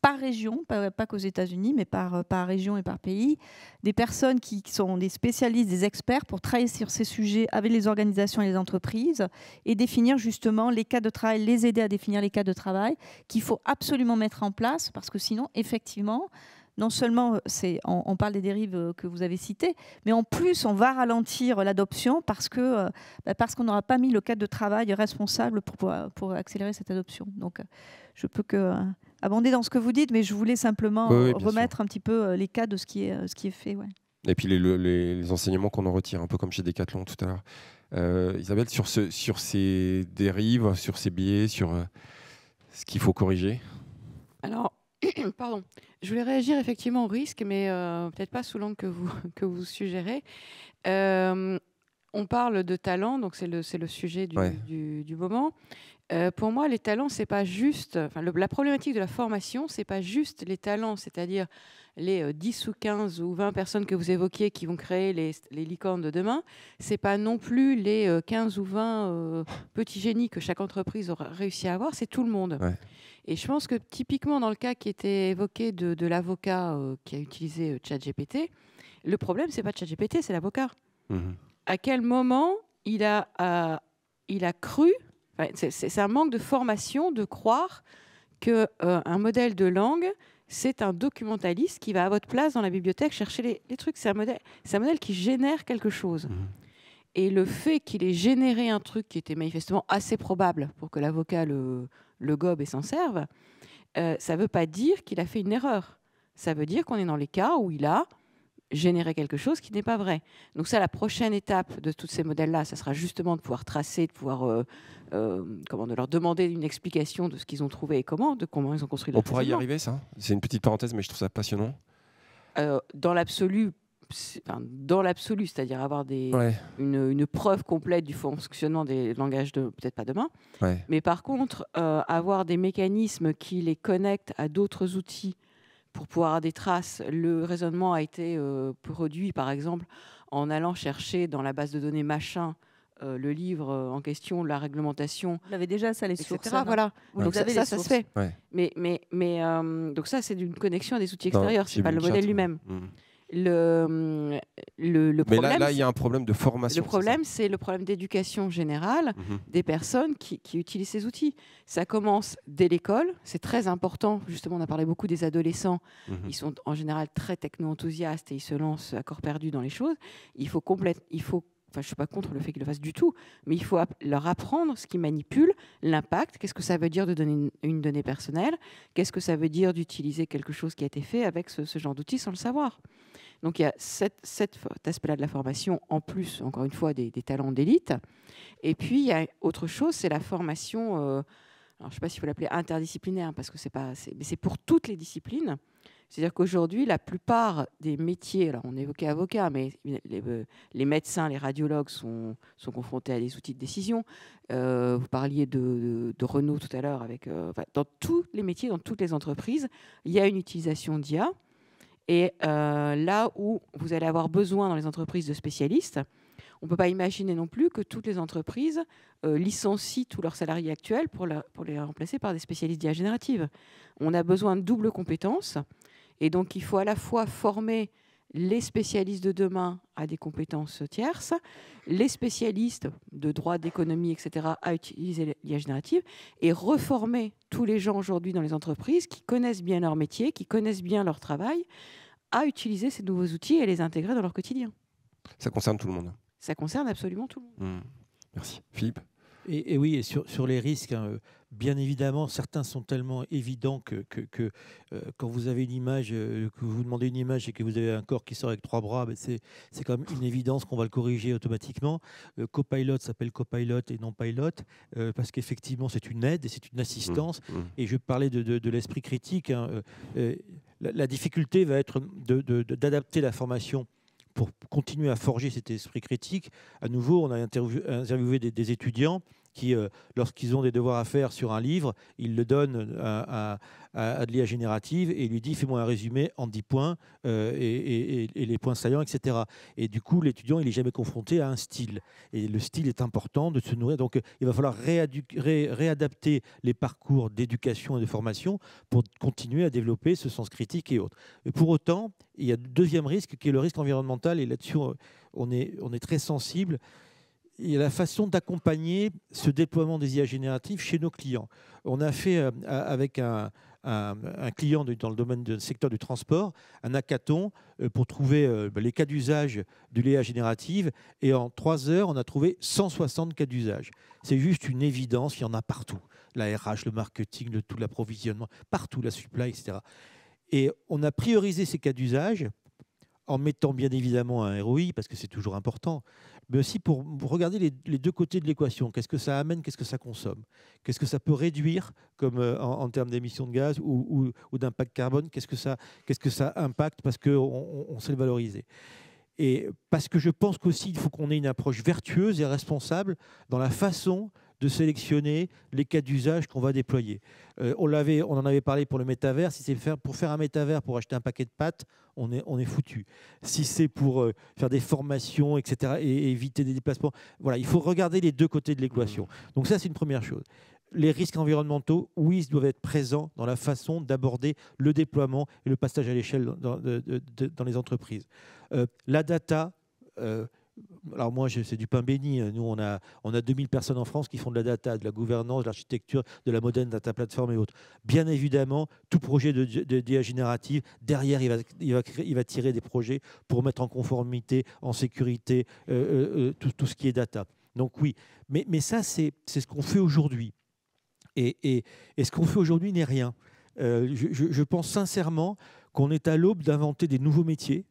par région, pas, qu'aux États-Unis, mais par, euh, par région et par pays, des personnes qui, sont des spécialistes, des experts pour travailler sur ces sujets avec les organisations et les entreprises et définir justement les cas de travail, les aider à définir les cas de travail qu'il faut absolument mettre en place parce que sinon, effectivement, non seulement euh, on, on, parle des dérives euh, que vous avez citées, mais en plus on va ralentir l'adoption parce que bah, parce qu'on n'aura pas mis le cadre de travail responsable pour, pour accélérer cette adoption. Donc je peux que abonder dans ce que vous dites, mais je voulais simplement euh, remettre un petit peu euh, les cas de ce qui est, euh, ce qui est fait. Ouais. Et puis les, enseignements qu'on en retire, un peu comme chez Decathlon tout à l'heure. Isabelle, sur, ce, sur ces dérives, sur ces biais, sur ce qu'il faut corriger Alors, pardon, je voulais réagir effectivement au risque, mais peut-être pas sous l'angle que vous, que vous suggérez. on parle de talent, donc c'est le, sujet du, du, du moment. Euh, pour moi, les talents, c'est pas juste. la problématique de la formation, c'est pas juste les talents, c'est-à-dire les 10 euh, ou 15 ou 20 personnes que vous évoquiez qui vont créer les, les licornes de demain. C'est pas non plus les 15 euh, ou 20 petits génies que chaque entreprise aura réussi à avoir. C'est tout le monde. Et je pense que typiquement dans le cas qui était évoqué de, de l'avocat qui a utilisé ChatGPT, le problème c'est pas ChatGPT, c'est l'avocat. Mmh à quel moment il a, il a cru c'est un manque de formation de croire qu'un euh, un modèle de langue, c'est un documentaliste qui va à votre place dans la bibliothèque chercher les, trucs. C'est un, modèle, un modèle qui génère quelque chose. Mmh. Et le fait qu'il ait généré un truc qui était manifestement assez probable pour que l'avocat le, gobe et s'en serve, euh, ça ne veut pas dire qu'il a fait une erreur. Ça veut dire qu'on est dans les cas où il a générer quelque chose qui n'est pas vrai. Donc ça, la prochaine étape de tous ces modèles-là, ça sera justement de pouvoir tracer, de pouvoir euh, euh, comment, de leur demander une explication de ce qu'ils ont trouvé et comment, de comment ils ont construit. Leur On pourra y arriver, ça. Hein. C'est une petite parenthèse, mais je trouve ça passionnant. Euh, dans l'absolu, Enfin, dans l'absolu, c'est-à-dire avoir des, une, une, preuve complète du fonctionnement des langages de peut-être pas demain, mais par contre avoir des mécanismes qui les connectent à d'autres outils pour pouvoir avoir des traces. Le raisonnement a été euh, produit, par exemple, en allant chercher dans la base de données machin euh, le livre euh, en question, la réglementation. Vous avez déjà, ça, les sources. Voilà. Donc ça, ça, se fait. Mais, mais, mais donc ça, c'est une connexion à des outils extérieurs, n'est pas le modèle lui-même. Mm. Le, euh, problème, il y un problème de formation. problème, c'est le problème d'éducation générale mhm. des personnes qui, utilisent ces outils. Ça commence dès l'école. C'est très important. Justement, on a parlé beaucoup des adolescents. Mhm. Ils sont en général très techno-enthousiastes et ils se lancent à corps perdu dans les choses. Il faut, complète, il faut Enfin, je ne suis pas contre le fait qu'ils le fassent du tout, mais il faut leur apprendre ce qui manipule, l'impact, qu'est-ce que ça veut dire de donner une, donnée personnelle, qu'est-ce que ça veut dire d'utiliser quelque chose qui a été fait avec ce, genre d'outils sans le savoir. Donc il y a cette, cet aspect-là de la formation, en plus, encore une fois, des, talents d'élite. Et puis il y a autre chose, c'est la formation, euh, alors, je ne sais pas s'il faut l'appeler interdisciplinaire, parce que c'est pas, mais c'est pour toutes les disciplines. C'est-à-dire qu'aujourd'hui, la plupart des métiers, alors on évoquait avocat, mais les, euh, médecins, les radiologues sont, confrontés à des outils de décision. Euh, vous parliez de, Renault tout à l'heure. Avec, euh, dans tous les métiers, dans toutes les entreprises, il y a une utilisation d'IA. Et là où vous allez avoir besoin dans les entreprises de spécialistes, on ne peut pas imaginer non plus que toutes les entreprises licencient tous leurs salariés actuels pour, pour, les remplacer par des spécialistes d'IA générative. On a besoin de double compétence. Et donc, il faut à la fois former les spécialistes de demain à des compétences tierces, les spécialistes de droit, d'économie, etc., à utiliser l'IA générative, et reformer tous les gens aujourd'hui dans les entreprises qui connaissent bien leur métier, qui connaissent bien leur travail, à utiliser ces nouveaux outils et les intégrer dans leur quotidien. Ça concerne tout le monde. Ça concerne absolument tout le monde. Mmh. Merci. Philippe et, oui, et sur, sur les risques, hein, Bien évidemment, certains sont tellement évidents que, euh, quand vous avez une image, euh, que vous demandez une image et que vous avez un corps qui sort avec trois bras, ben, c'est, quand même une évidence qu'on va le corriger automatiquement. Copilote euh, copilot s'appelle copilot et non pilote parce qu'effectivement, c'est une aide et c'est une assistance. Mmh, mmh. Et je parlais de, l'esprit critique. Hein, la, difficulté va être d'adapter la formation pour continuer à forger cet esprit critique. À nouveau, on a interviewé des étudiants qui, euh, lorsqu'ils ont des devoirs à faire sur un livre, ils le donnent euh, à, à, l'IA générative et lui dit fais-moi un résumé en 10 points euh, et, les points saillants, etc. Et du coup, l'étudiant, il n'est jamais confronté à un style. Et le style est important de se nourrir. Donc, il va falloir réadapter les parcours d'éducation et de formation pour continuer à développer ce sens critique et autres. Et pour autant, il y a le deuxième risque qui est le risque environnemental. Et là-dessus, on est, on est très sensible et la façon d'accompagner ce déploiement des IA génératives chez nos clients. On a fait euh, avec un, client dans le domaine du secteur du transport un hackathon euh, pour trouver euh, ben, les cas d'usage de l'IA générative et en trois heures, on a trouvé 160 cas d'usage. C'est juste une évidence, il y en a partout. La RH, le marketing, le tout l'approvisionnement, partout la supply, etc. Et on a priorisé ces cas d'usage en mettant bien évidemment un ROI, parce que c'est toujours important, mais aussi pour regarder les, deux côtés de l'équation. Qu'est-ce que ça amène, qu'est-ce que ça consomme, qu'est-ce que ça peut réduire comme euh, en, termes d'émissions de gaz ou, d'impact carbone, qu'est-ce que ça, quest que ça impacte parce qu'on sait le valoriser. Et parce que je pense qu'aussi, il faut qu'on ait une approche vertueuse et responsable dans la façon de sélectionner les cas d'usage qu'on va déployer. Euh, on, l'avait, on en avait parlé pour le métavers. Si c'est pour faire un métavers, pour acheter un paquet de pâtes, on est, on est foutu. Si c'est pour euh, faire des formations, etc., et, éviter des déplacements, voilà, il faut regarder les deux côtés de l'équation. Mmh. Donc ça, c'est une première chose les risques environnementaux, oui, ils doivent être présents dans la façon d'aborder le déploiement et le passage à l'échelle dans, les entreprises. Euh, la data, alors moi, c'est du pain béni. Hein. Nous, on a, on a 2000 personnes en France qui font de la data, de la gouvernance, de l'architecture, de la moderne data platform et autres. Bien évidemment, tout projet de, de, générative, derrière, il va, il, va, il va tirer des projets pour mettre en conformité, en sécurité, euh, euh, euh, tout, ce qui est data. Donc oui, mais, ça, c'est ce qu'on fait aujourd'hui. Et, ce qu'on fait aujourd'hui n'est rien. je, pense sincèrement qu'on est à l'aube d'inventer des nouveaux métiers.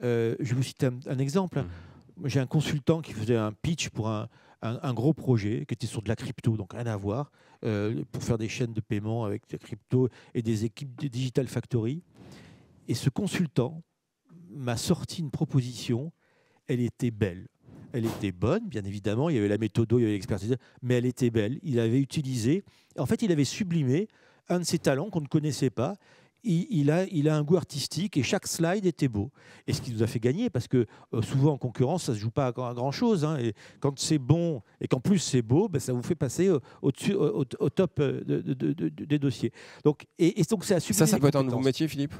je vous cite un exemple. Hein. Mmh j'ai un consultant qui faisait un pitch pour un, un, gros projet qui était sur de la crypto, donc rien à voir, euh, pour faire des chaînes de paiement avec la crypto et des équipes de Digital Factory. Et ce consultant m'a sorti une proposition, elle était belle. Elle était bonne, bien évidemment, il y avait la méthode, il y avait l'expertise, mais elle était belle. Il avait utilisé, en fait, il avait sublimé un de ses talents qu'on ne connaissait pas, il, a, il a un goût artistique et chaque slide était beau. Et ce qui nous a fait gagner, parce que euh, souvent en concurrence, ça ne se joue pas à, grand-chose. Hein, et quand c'est bon et qu'en plus c'est beau, ben, ça vous fait passer euh, au, au, top euh, de, des dossiers. Donc, et, donc ça, ça, ça peut être un nouveau métier, Philippe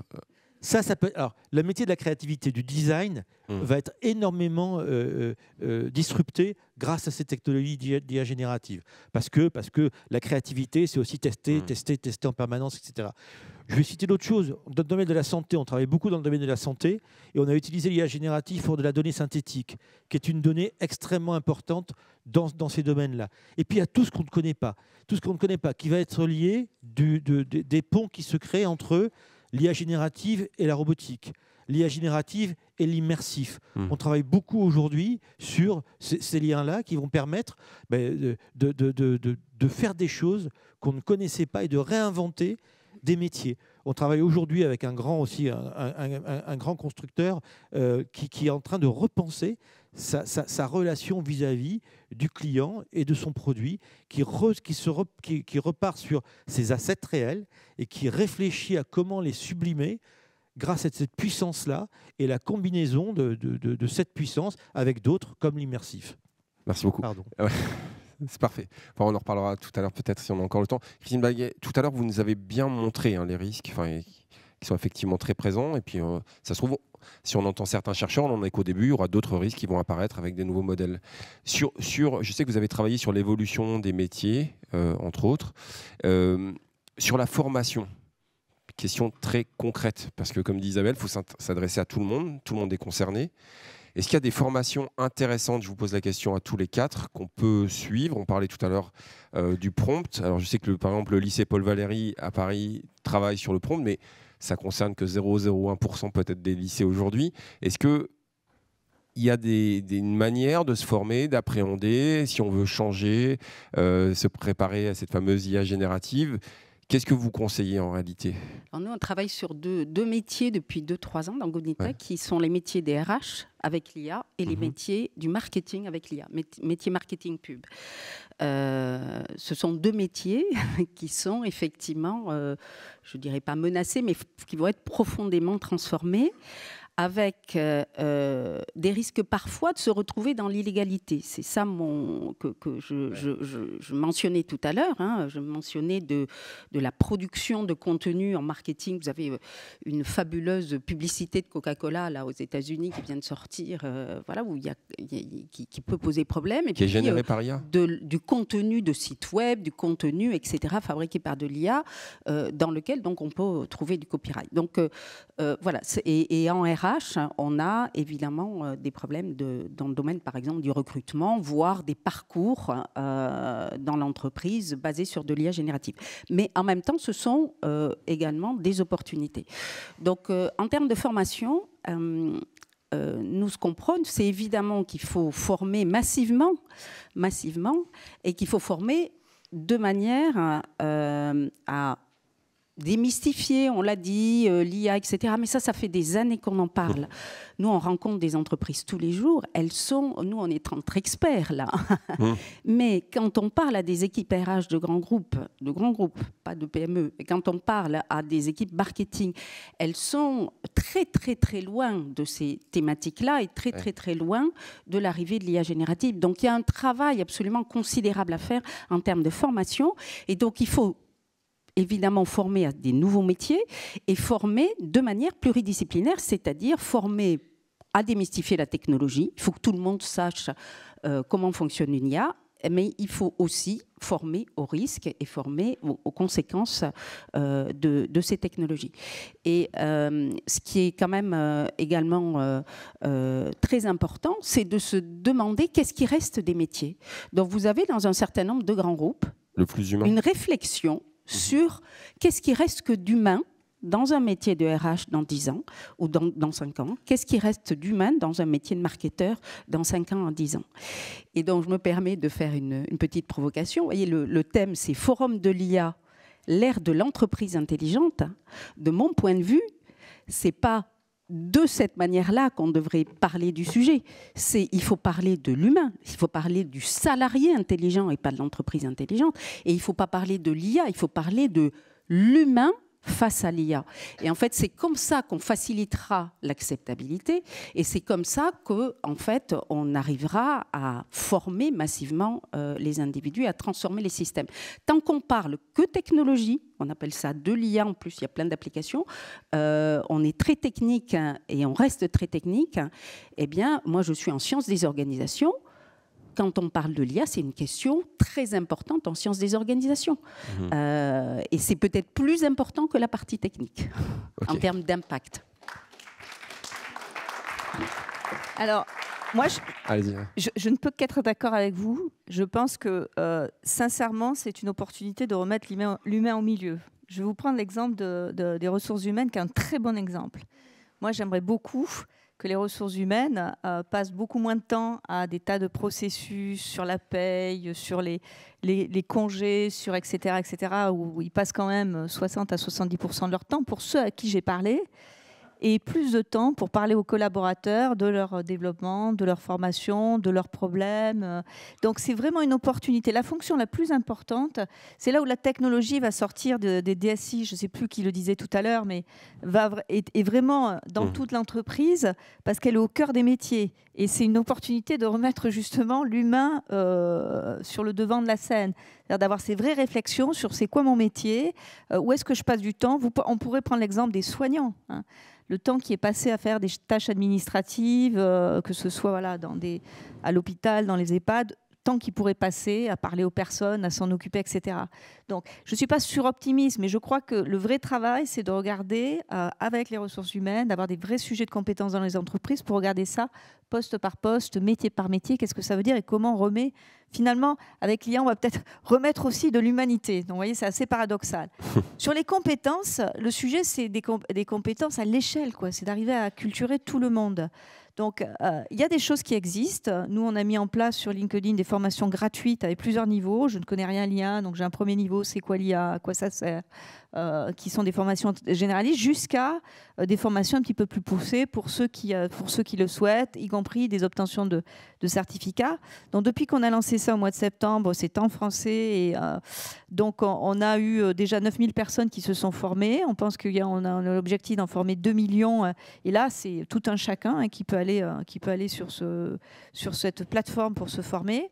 ça, ça peut. Alors, le métier de la créativité, du design, hum. va être énormément disrupté grâce à ces technologies d'IA générative. Parce que, parce que la créativité, c'est aussi tester, hum. tester, tester en permanence, etc. Je vais citer d'autres choses. Dans le domaine de la santé, on travaille beaucoup dans le domaine de la santé et on a utilisé l'IA générative pour de la donnée synthétique, qui est une donnée extrêmement importante dans, ces domaines-là. Et puis il y a tout ce qu'on ne connaît pas, tout ce qu'on ne connaît pas, qui va être lié du, des ponts qui se créent entre l'IA générative et la robotique l'IA générative et l'immersif. Hmm. On travaille beaucoup aujourd'hui sur ces, liens-là qui vont permettre ben, de, faire des choses qu'on ne connaissait pas et de réinventer des métiers. On travaille aujourd'hui avec un grand aussi, un, grand constructeur euh, qui, est en train de repenser sa, relation vis-à-vis du client et de son produit, qui, repart sur ses assets réels et qui réfléchit à comment les sublimer grâce à cette puissance-là et la combinaison de, de cette puissance avec d'autres comme l'immersif. Merci beaucoup. Pardon. Ah c'est parfait. on en reparlera tout à l'heure peut-être si on a encore le temps. Christine Baguet, tout à l'heure vous nous avez bien montré hein, les risques qui sont effectivement très présents. Et puis euh, ça se trouve, si on entend certains chercheurs, on en est qu'au début, il y aura d'autres risques qui vont apparaître avec des nouveaux modèles. Sur, sur, je sais que vous avez travaillé sur l'évolution des métiers, euh, entre autres. Euh, sur la formation, question très concrète, parce que comme dit Isabelle, il faut s'adresser à tout le monde, tout le monde est concerné. Est-ce qu'il y a des formations intéressantes, je vous pose la question à tous les quatre, qu'on peut suivre On parlait tout à l'heure euh, du prompt. Alors je sais que par exemple le lycée Paul Valéry à Paris travaille sur le prompt, mais ça concerne que 0,01% peut-être des lycées aujourd'hui. Est-ce qu'il y a une manière de se former, d'appréhender, si on veut changer, euh, se préparer à cette fameuse IA générative. Qu'est-ce que vous conseillez en réalité Alors Nous, on travaille sur deux, métiers depuis 2-3 ans dans Gognitech, qui sont les métiers des RH avec l'IA et les mhm. métiers du marketing avec l'IA, métier marketing pub. Euh, ce sont deux métiers qui sont effectivement, je euh, je dirais pas menacés, mais qui vont être profondément transformés avec euh, euh, des risques parfois de se retrouver dans l'illégalité. C'est ça mon, que, je, mentionnais tout à l'heure. Hein. Je mentionnais de, de, la production de contenu en marketing. Vous avez euh, une fabuleuse publicité de Coca-Cola là aux États-Unis qui vient de sortir, voilà, où qui, peut poser problème. Et qui est généré par l'IA. Du contenu de sites web, du contenu, etc., fabriqué par de l'IA, dans lequel donc on peut trouver du copyright. Donc voilà, et, en RA on a évidemment euh, des problèmes dans le domaine, par exemple, du recrutement, voire des parcours euh, dans l'entreprise basés sur de l'IA générative. Mais en même temps, ce sont euh, également des opportunités. Donc, en termes de formation, nous, comprenons. c'est évidemment qu'il faut former massivement, massivement, et qu'il faut former de manière à démystifié, on l'a dit, euh, l'IA, etc. Mais ça, ça fait des années qu'on en parle. Mm. Nous, on rencontre des entreprises tous les jours. Elles sont, nous, on est entre experts là. Mm. Mais quand on parle à des équipes RH de grands groupes, de grands groupes, pas de PME, et quand on parle à des équipes marketing, elles sont très, très, très loin de ces thématiques-là et très, très, très loin de l'arrivée de l'IA générative. Donc, il y a un travail absolument considérable à faire en termes de formation. Et donc, il faut évidemment formé à des nouveaux métiers et former de manière pluridisciplinaire, c'est-à-dire former à démystifier la technologie. Il faut que tout le monde sache euh, comment fonctionne une IA, mais il faut aussi former aux risques et former aux, conséquences euh, de, ces technologies. Et euh, ce qui est quand même également très important, c'est de se demander qu'est-ce qui reste des métiers. Donc vous avez dans un certain nombre de grands groupes Le plus une réflexion Mhm. sur qu'est-ce qui reste que d'humain dans un métier de RH dans 10 ans ou dans, 5 ans Qu'est-ce qui reste d'humain dans un métier de marketeur dans 5 ans, en 10 ans Et donc, je me permets de faire une, petite provocation. Vous voyez, le, le thème, c'est Forum de l'IA, l'ère de l'entreprise intelligente. De mon point de vue, c'est pas de cette manière-là qu'on devrait parler du sujet. C'est il faut parler de l'humain, il faut parler du salarié intelligent et pas de l'entreprise intelligente. Et il ne faut pas parler de l'IA, il faut parler de l'humain face à l'IA. Et en fait, c'est comme ça qu'on facilitera l'acceptabilité et c'est comme ça que, en fait, on arrivera à former massivement euh, les individus, à transformer les systèmes. Tant qu'on parle que technologie, on appelle ça de l'IA en plus, il y a plein d'applications, euh, on est très technique hein, et on reste très technique, hein, eh bien, moi, je suis en sciences des organisations quand on parle de l'IA, c'est une question très importante en sciences des organisations. Mhm. Euh, et c'est peut-être plus important que la partie technique en termes d'impact. Alors, moi, je, je, ne peux qu'être d'accord avec vous. Je pense que, euh, sincèrement, c'est une opportunité de remettre l'humain au milieu. Je vais vous prendre l'exemple des ressources humaines, qui est un très bon exemple. Moi, j'aimerais beaucoup que les ressources humaines euh, passent beaucoup moins de temps à des tas de processus sur la paye, sur les, les congés, sur etc., etc., où ils passent quand même 60 à 70% de leur temps. Pour ceux à qui j'ai parlé, et plus de temps pour parler aux collaborateurs de leur développement, de leur formation, de leurs problèmes. Donc c'est vraiment une opportunité. La fonction la plus importante, c'est là où la technologie va sortir des DSI, je ne sais plus qui le disait tout à l'heure, mais va, est, est, vraiment dans mmh. toute l'entreprise parce qu'elle est au cœur des métiers. Et c'est une opportunité de remettre justement l'humain euh, sur le devant de la scène, d'avoir ces vraies réflexions sur c'est quoi mon métier, euh, où est-ce que je passe du temps. on pourrait prendre l'exemple des soignants. Hein. Le temps qui est passé à faire des tâches administratives, euh, que ce soit à l'hôpital, dans les EHPAD, temps qu'il pourrait passer à parler aux personnes, à s'en occuper, etc. Donc, je ne suis pas suroptimiste, mais je crois que le vrai travail, c'est de regarder euh, avec les ressources humaines, d'avoir des vrais sujets de compétences dans les entreprises pour regarder ça poste par poste, métier par métier, qu'est-ce que ça veut dire et comment on remet. Finalement, avec l'IA, on va peut-être remettre aussi de l'humanité. Donc, vous voyez, c'est assez paradoxal. Sur les compétences, le sujet, c'est des, des compétences à l'échelle, quoi. C'est d'arriver à culturer tout le monde. Donc, euh, il y a des choses qui existent. Nous, on a mis en place sur LinkedIn des formations gratuites avec plusieurs niveaux. Je ne connais rien à l'IA, donc j'ai un premier niveau, c'est quoi l'IA, à quoi ça sert, euh, qui sont des formations généralistes, jusqu'à euh, des formations un petit peu plus poussées pour ceux qui, euh, pour ceux qui le souhaitent, y compris des obtentions de, certificats. Donc depuis qu'on a lancé ça au mois de septembre, c'est en français. Et, donc on, a eu déjà 9000 personnes qui se sont formées. On pense qu'on a, on a, l'objectif d'en former 2 millions. et là, c'est tout un chacun hein, qui, peut aller, qui peut aller sur, ce, sur cette plateforme pour se former.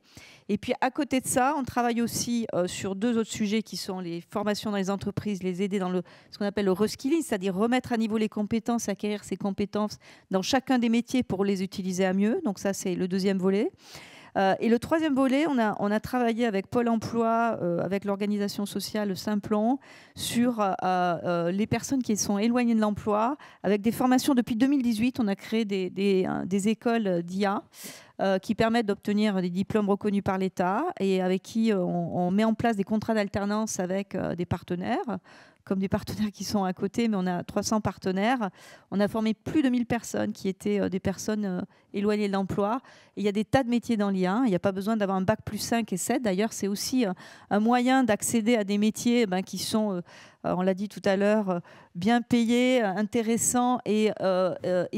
Et puis à côté de ça, on travaille aussi euh, sur deux autres sujets qui sont les formations dans les entreprises, les aider dans ce qu'on appelle le reskilling, c'est-à-dire remettre à niveau les compétences, acquérir ces compétences dans chacun des métiers pour les utiliser à mieux. Donc ça, c'est le deuxième volet. Euh, et le troisième volet, on a, travaillé avec Pôle emploi, euh, avec l'organisation sociale Saint-Plon, sur euh, les personnes qui sont éloignées de l'emploi, avec des formations. Depuis 2018, on a créé des, écoles d'IA. qui permettent d'obtenir des diplômes reconnus par l'État et avec qui on, met en place des contrats d'alternance avec des partenaires comme des partenaires qui sont à côté, mais on a 300 partenaires. On a formé plus de 1000 personnes qui étaient euh, des personnes euh, éloignées de l'emploi. Il y a des tas de métiers dans l'IA. Hein. Il n'y a pas besoin d'avoir un bac plus 5 et 7. D'ailleurs, c'est aussi euh, un moyen d'accéder à des métiers eh ben, qui sont, on l'a dit tout à l'heure, bien payés, intéressants et,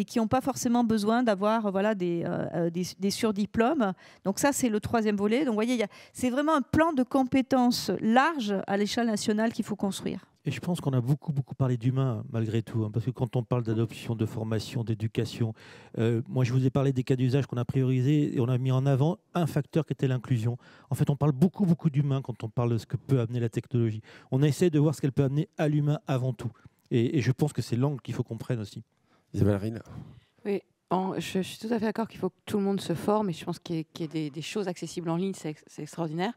qui n'ont pas forcément besoin d'avoir voilà, des, des, des surdiplômes. Donc ça, c'est le troisième volet. Donc vous voyez, c'est vraiment un plan de compétences large à l'échelle nationale qu'il faut construire. Et je pense qu'on a beaucoup, beaucoup parlé d'humain, malgré tout, hein, parce que quand on parle d'adoption, de formation, d'éducation, euh, moi je vous ai parlé des cas d'usage qu'on a priorisés et on a mis en avant un facteur qui était l'inclusion. En fait, on parle beaucoup, beaucoup d'humain quand on parle de ce que peut amener la technologie. On essaie de voir ce qu'elle peut amener à l'humain avant tout. Et, je pense que c'est l'angle qu'il faut qu'on prenne aussi. Isabelle Oui, je, suis tout à fait d'accord qu'il faut que tout le monde se forme et je pense qu'il y ait, des, choses accessibles en ligne, c'est extraordinaire.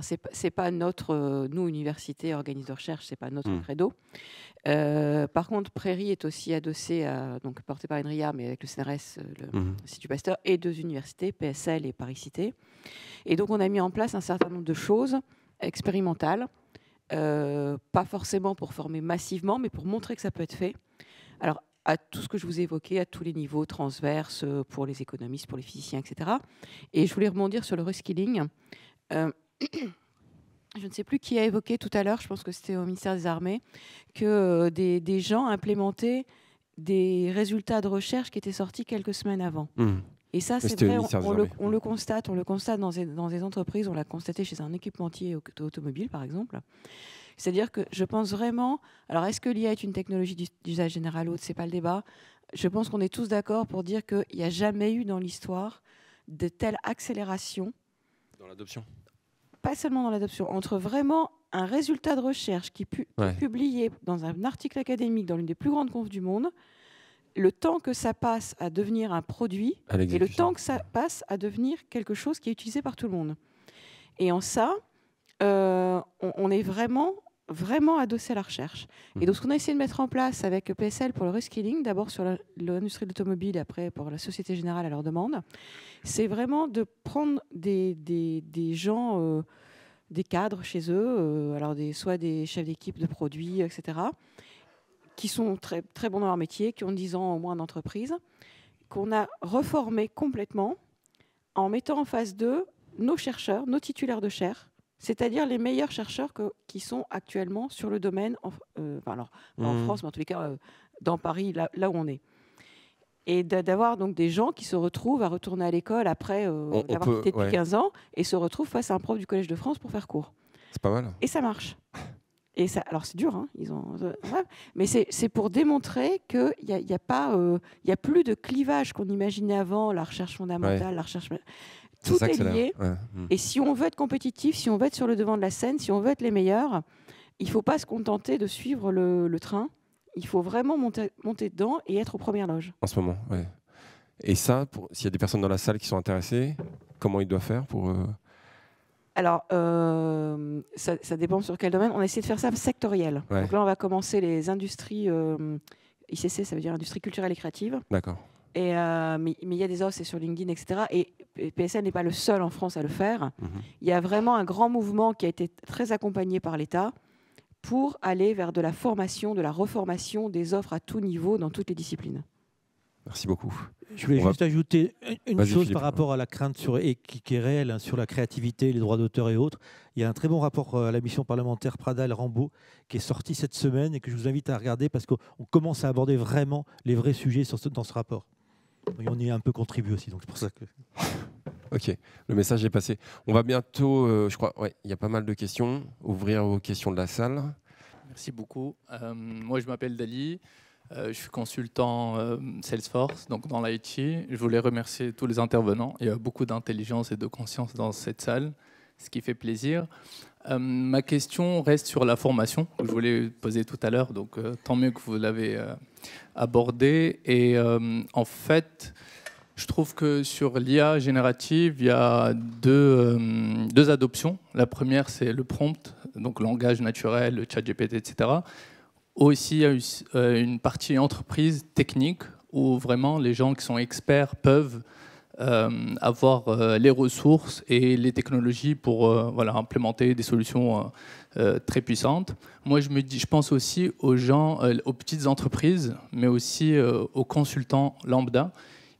Ce n'est pas notre, euh, nous, université, organisme de recherche, c'est pas notre hmm. credo. Euh, par contre, Prairie est aussi adossée, à, donc portée par INRIA, mais avec le CNRS, euh, le mmh. Institut Pasteur, et deux universités, PSL et Paris Cité. Et donc, on a mis en place un certain nombre de choses expérimentales, pas forcément pour former massivement, mais pour montrer que ça peut être fait. Alors, à tout ce que je vous ai évoqué, à tous les niveaux transverses euh, pour les économistes, pour les physiciens, etc. Et je voulais rebondir sur le reskilling. Euh, je ne sais plus qui a évoqué tout à l'heure, je pense que c'était au ministère des Armées, que euh, des, gens implémentaient des résultats de recherche qui étaient sortis quelques semaines avant. Mmh. Et ça, c'est vrai, on, le, mm. constate, on le constate dans des, dans entreprises, on l'a constaté chez un équipementier automobile, par exemple. C'est-à-dire que je pense vraiment. Alors, est-ce que l'IA est une technologie d'usage général ou autre C'est pas le débat. Je pense qu'on est tous d'accord pour dire qu'il n'y a jamais eu dans l'histoire de telle accélération. Dans l'adoption Pas seulement dans l'adoption. Entre vraiment un résultat de recherche qui, pu, qui est publié dans un article académique dans l'une des plus grandes confs du monde le temps que ça passe à devenir un produit et le temps que ça passe à devenir quelque chose qui est utilisé par tout le monde. Et en ça, euh, on, est vraiment vraiment adossé à la recherche. Et mhm. donc, ce qu'on a essayé de mettre en place avec PSL pour le reskilling, d'abord sur l'industrie de l'automobile, après pour la Société Générale à leur demande, c'est vraiment de prendre des, gens, euh, des cadres chez eux, euh, alors soit des chefs d'équipe de produits, etc., qui sont très, très bons dans leur métier, qui ont 10 ans au moins d'entreprise, qu'on a reformé complètement en mettant en face d'eux nos chercheurs, nos titulaires de chaire, c'est-à-dire les meilleurs chercheurs qui sont actuellement sur le domaine, en, euh, alors, en mmh. France, mais en tous les cas euh, dans Paris, là, où on est. Et d'avoir donc des gens qui se retrouvent à retourner à l'école après euh, avoir quitté depuis 15 ans et se retrouvent face à un prof du Collège de France pour faire cours. C'est pas mal. Et ça marche. Et ça, alors c'est dur, hein, ils ont, euh, mais c'est pour démontrer qu'il n'y a, y a, pas, il euh, a plus de clivage qu'on imaginait avant, la recherche fondamentale, la recherche tout est, lié. Hmm. Et si on veut être compétitif, si on veut être sur le devant de la scène, si on veut être les meilleurs, il ne faut pas se contenter de suivre le, train. Il faut vraiment monter, monter, dedans et être aux premières loges. En ce moment, oui. Et ça, s'il y a des personnes dans la salle qui sont intéressées, comment ils doivent faire pour... Euh, alors, euh, ça, dépend sur quel domaine. On a essayé de faire ça sectoriel. Donc là, on va commencer les industries euh, ICC, ça veut dire industrie culturelle et créative. D'accord. Et, euh, mais il y a des offres, c'est sur LinkedIn, etc. Et, PSN n'est pas le seul en France à le faire. Mhm. Il y a vraiment un grand mouvement qui a été très accompagné par l'État pour aller vers de la formation, de la reformation des offres à tout niveau dans toutes les disciplines. Merci beaucoup. Je voulais juste ajouter une chose par rapport à la crainte sur, qui, est réelle hein, sur la créativité, les droits d'auteur et autres. Il y a un très bon rapport euh, à la mission parlementaire Pradal-Rambaud qui est sorti cette semaine et que je vous invite à regarder parce qu'on commence à aborder vraiment les vrais sujets sur ce, dans ce rapport. Et on y a un peu contribué aussi, donc c'est pour ça que. ok, le message est passé. On va bientôt, euh, je crois, il y a pas mal de questions. Ouvrir aux questions de la salle. Merci beaucoup. Euh, moi, je m'appelle Dali. Euh, je suis consultant euh, Salesforce, donc dans l'IT. Je voulais remercier tous les intervenants. Il y a beaucoup d'intelligence et de conscience dans cette salle, ce qui fait plaisir. Euh, ma question reste sur la formation que je voulais poser tout à l'heure, donc tant mieux que vous l'avez abordée. Et en fait, je trouve que sur l'IA générative, il y a deux, deux adoptions. La première, c'est le prompt, donc langage naturel, le chat GPT, etc aussi euh, une partie entreprise technique où vraiment les gens qui sont experts peuvent euh, avoir euh, les ressources et les technologies pour voilà, implémenter des solutions très puissantes. Moi, je, me dis, je pense aussi aux gens, aux petites entreprises, mais aussi aux consultants lambda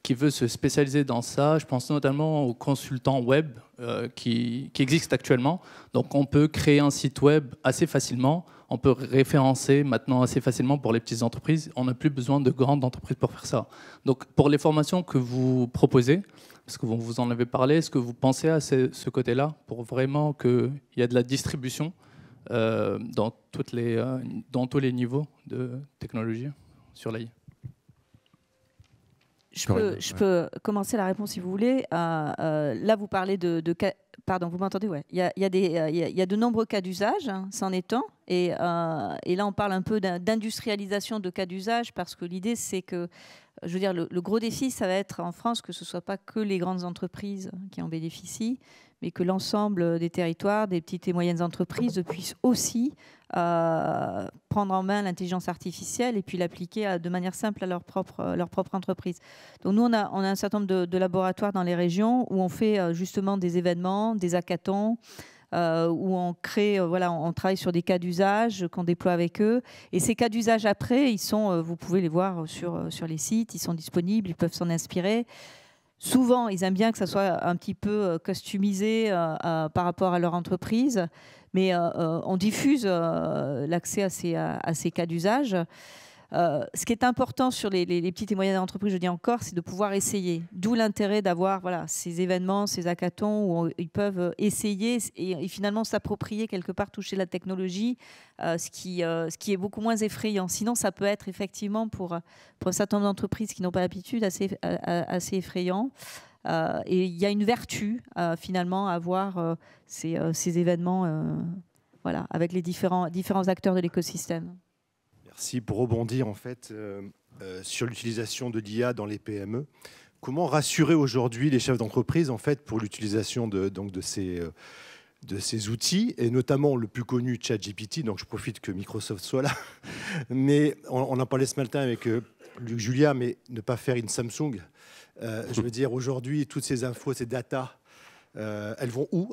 qui veut se spécialiser dans ça. Je pense notamment aux consultants web euh, qui, existent actuellement. Donc on peut créer un site web assez facilement, on peut référencer maintenant assez facilement pour les petites entreprises. On n'a plus besoin de grandes entreprises pour faire ça. Donc pour les formations que vous proposez, parce que vous, vous en avez parlé, est-ce que vous pensez à ce, côté-là pour vraiment qu'il y ait de la distribution euh, dans, toutes les, euh, dans tous les niveaux de technologie sur l'AI je peux, peux commencer la réponse si vous voulez. Euh, euh, là, vous parlez de, cas. Pardon, vous m'entendez Ouais. Il y a, des, euh, il y, a, de nombreux cas d'usage, hein, c'en est Et, là, on parle un peu d'industrialisation de cas d'usage parce que l'idée, c'est que, je veux dire, le, le, gros défi, ça va être en France que ce ne soit pas que les grandes entreprises qui en bénéficient, et que l'ensemble des territoires, des petites et moyennes entreprises puissent aussi euh, prendre en main l'intelligence artificielle et puis l'appliquer de manière simple à leur propre, euh, leur propre entreprise. Donc nous, on a, on a un certain nombre de, laboratoires dans les régions où on fait euh, justement des événements, des hackathons, où on crée, voilà, on, travaille sur des cas d'usage qu'on déploie avec eux. Et ces cas d'usage après, ils sont, vous pouvez les voir sur, sur les sites, ils sont disponibles, ils peuvent s'en inspirer. Souvent, ils aiment bien que ça soit un petit peu euh, customisé euh, euh, par rapport à leur entreprise, mais on diffuse l'accès à ces, cas d'usage. Euh, ce qui est important sur les, petites et moyennes entreprises, je dis encore, c'est de pouvoir essayer. D'où l'intérêt d'avoir voilà, ces événements, ces hackathons où ils peuvent euh, essayer et, finalement s'approprier quelque part, toucher la technologie, euh, ce, qui, est beaucoup moins effrayant. Sinon, ça peut être effectivement pour, pour un d'entreprises qui n'ont pas l'habitude assez, effrayant. et il y a une vertu finalement à voir ces, événements voilà, avec les différents, différents acteurs de l'écosystème. Merci pour rebondir en fait euh, euh, sur l'utilisation de l'IA dans les PME. Comment rassurer aujourd'hui les chefs d'entreprise en fait pour l'utilisation de euh, de ces outils, et notamment le plus connu, ChatGPT, donc je profite que Microsoft soit là. Mais on, en parlait ce matin avec Luc Julia, mais ne pas faire une Samsung. je veux dire, aujourd'hui, toutes ces infos, ces datas, elles vont où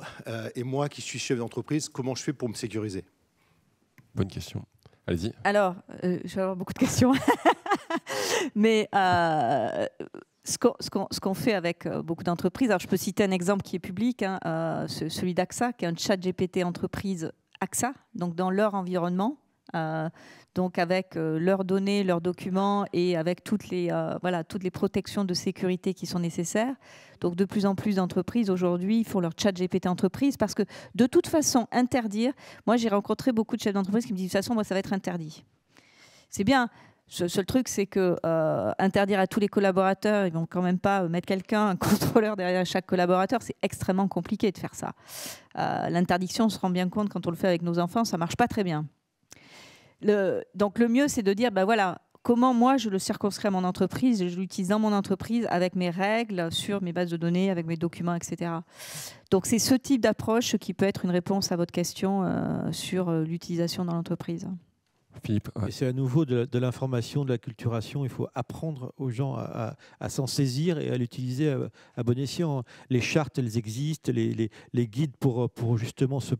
Et moi qui suis chef d'entreprise, comment je fais pour me sécuriser Bonne question. Allez-y. Alors, euh, je vais avoir beaucoup de questions. Mais euh, ce qu'on fait avec euh, beaucoup d'entreprises, alors je peux citer un exemple qui est public, hein, celui d'AXA, qui est un chat GPT entreprise AXA, donc dans leur environnement. Euh, donc avec euh, leurs données, leurs documents et avec toutes les, euh, voilà, toutes les protections de sécurité qui sont nécessaires. Donc de plus en plus d'entreprises aujourd'hui font leur chat GPT entreprise parce que de toute façon, interdire, moi j'ai rencontré beaucoup de chefs d'entreprise qui me disent de toute façon, moi ça va être interdit. C'est bien, le seul truc, c'est que interdire à tous les collaborateurs, ils vont quand même pas mettre quelqu'un, un contrôleur derrière chaque collaborateur, c'est extrêmement compliqué de faire ça. L'interdiction, on se rend bien compte quand on le fait avec nos enfants, ça marche pas très bien donc le mieux, c'est de dire, ben voilà, comment moi je le circonscris à mon entreprise, je l'utilise dans mon entreprise avec mes règles, sur mes bases de données, avec mes documents, etc. Donc c'est ce type d'approche qui peut être une réponse à votre question euh, sur euh, l'utilisation dans l'entreprise. C'est à nouveau de, l'information, de la culturation. Il faut apprendre aux gens à, s'en saisir et à l'utiliser à, bon escient. Les chartes, elles existent, les, guides pour, pour justement se,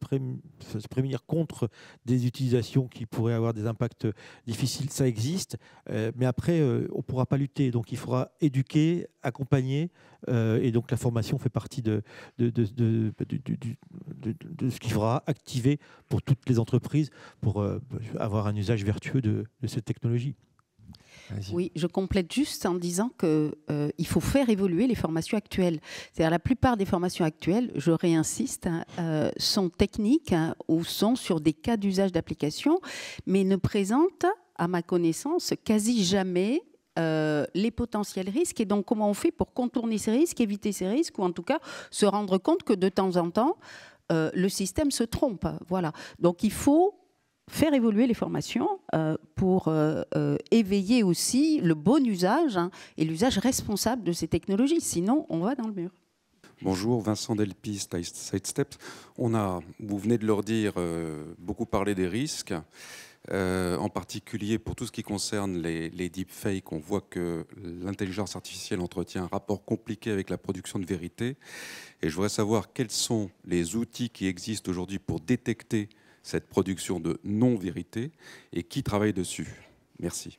se, prémunir contre des utilisations qui pourraient avoir des impacts difficiles, ça existe. Euh, mais après, euh, on ne pourra pas lutter. Donc il faudra éduquer, accompagner. Euh, et donc la formation fait partie de, de, de ce qui faudra activer pour toutes les entreprises pour avoir un vertueux de, cette technologie. Oui, je complète juste en disant qu'il euh, faut faire évoluer les formations actuelles. C'est-à-dire la plupart des formations actuelles, je réinsiste, hein, euh, sont techniques hein, ou sont sur des cas d'usage d'application, mais ne présentent, à ma connaissance, quasi jamais euh, les potentiels risques et donc comment on fait pour contourner ces risques, éviter ces risques ou en tout cas se rendre compte que de temps en temps, le système se trompe. Voilà. Donc il faut faire évoluer les formations euh, pour euh, euh, éveiller aussi le bon usage hein, et l'usage responsable de ces technologies. Sinon, on va dans le mur. Bonjour, Vincent Delpis, Sidesteps. On a, vous venez de leur dire, beaucoup parler des risques. en particulier pour tout ce qui concerne les, les deepfakes, on voit que l'intelligence artificielle entretient un rapport compliqué avec la production de vérité. Et je voudrais savoir quels sont les outils qui existent aujourd'hui pour détecter cette production de non-vérité et qui travaille dessus Merci.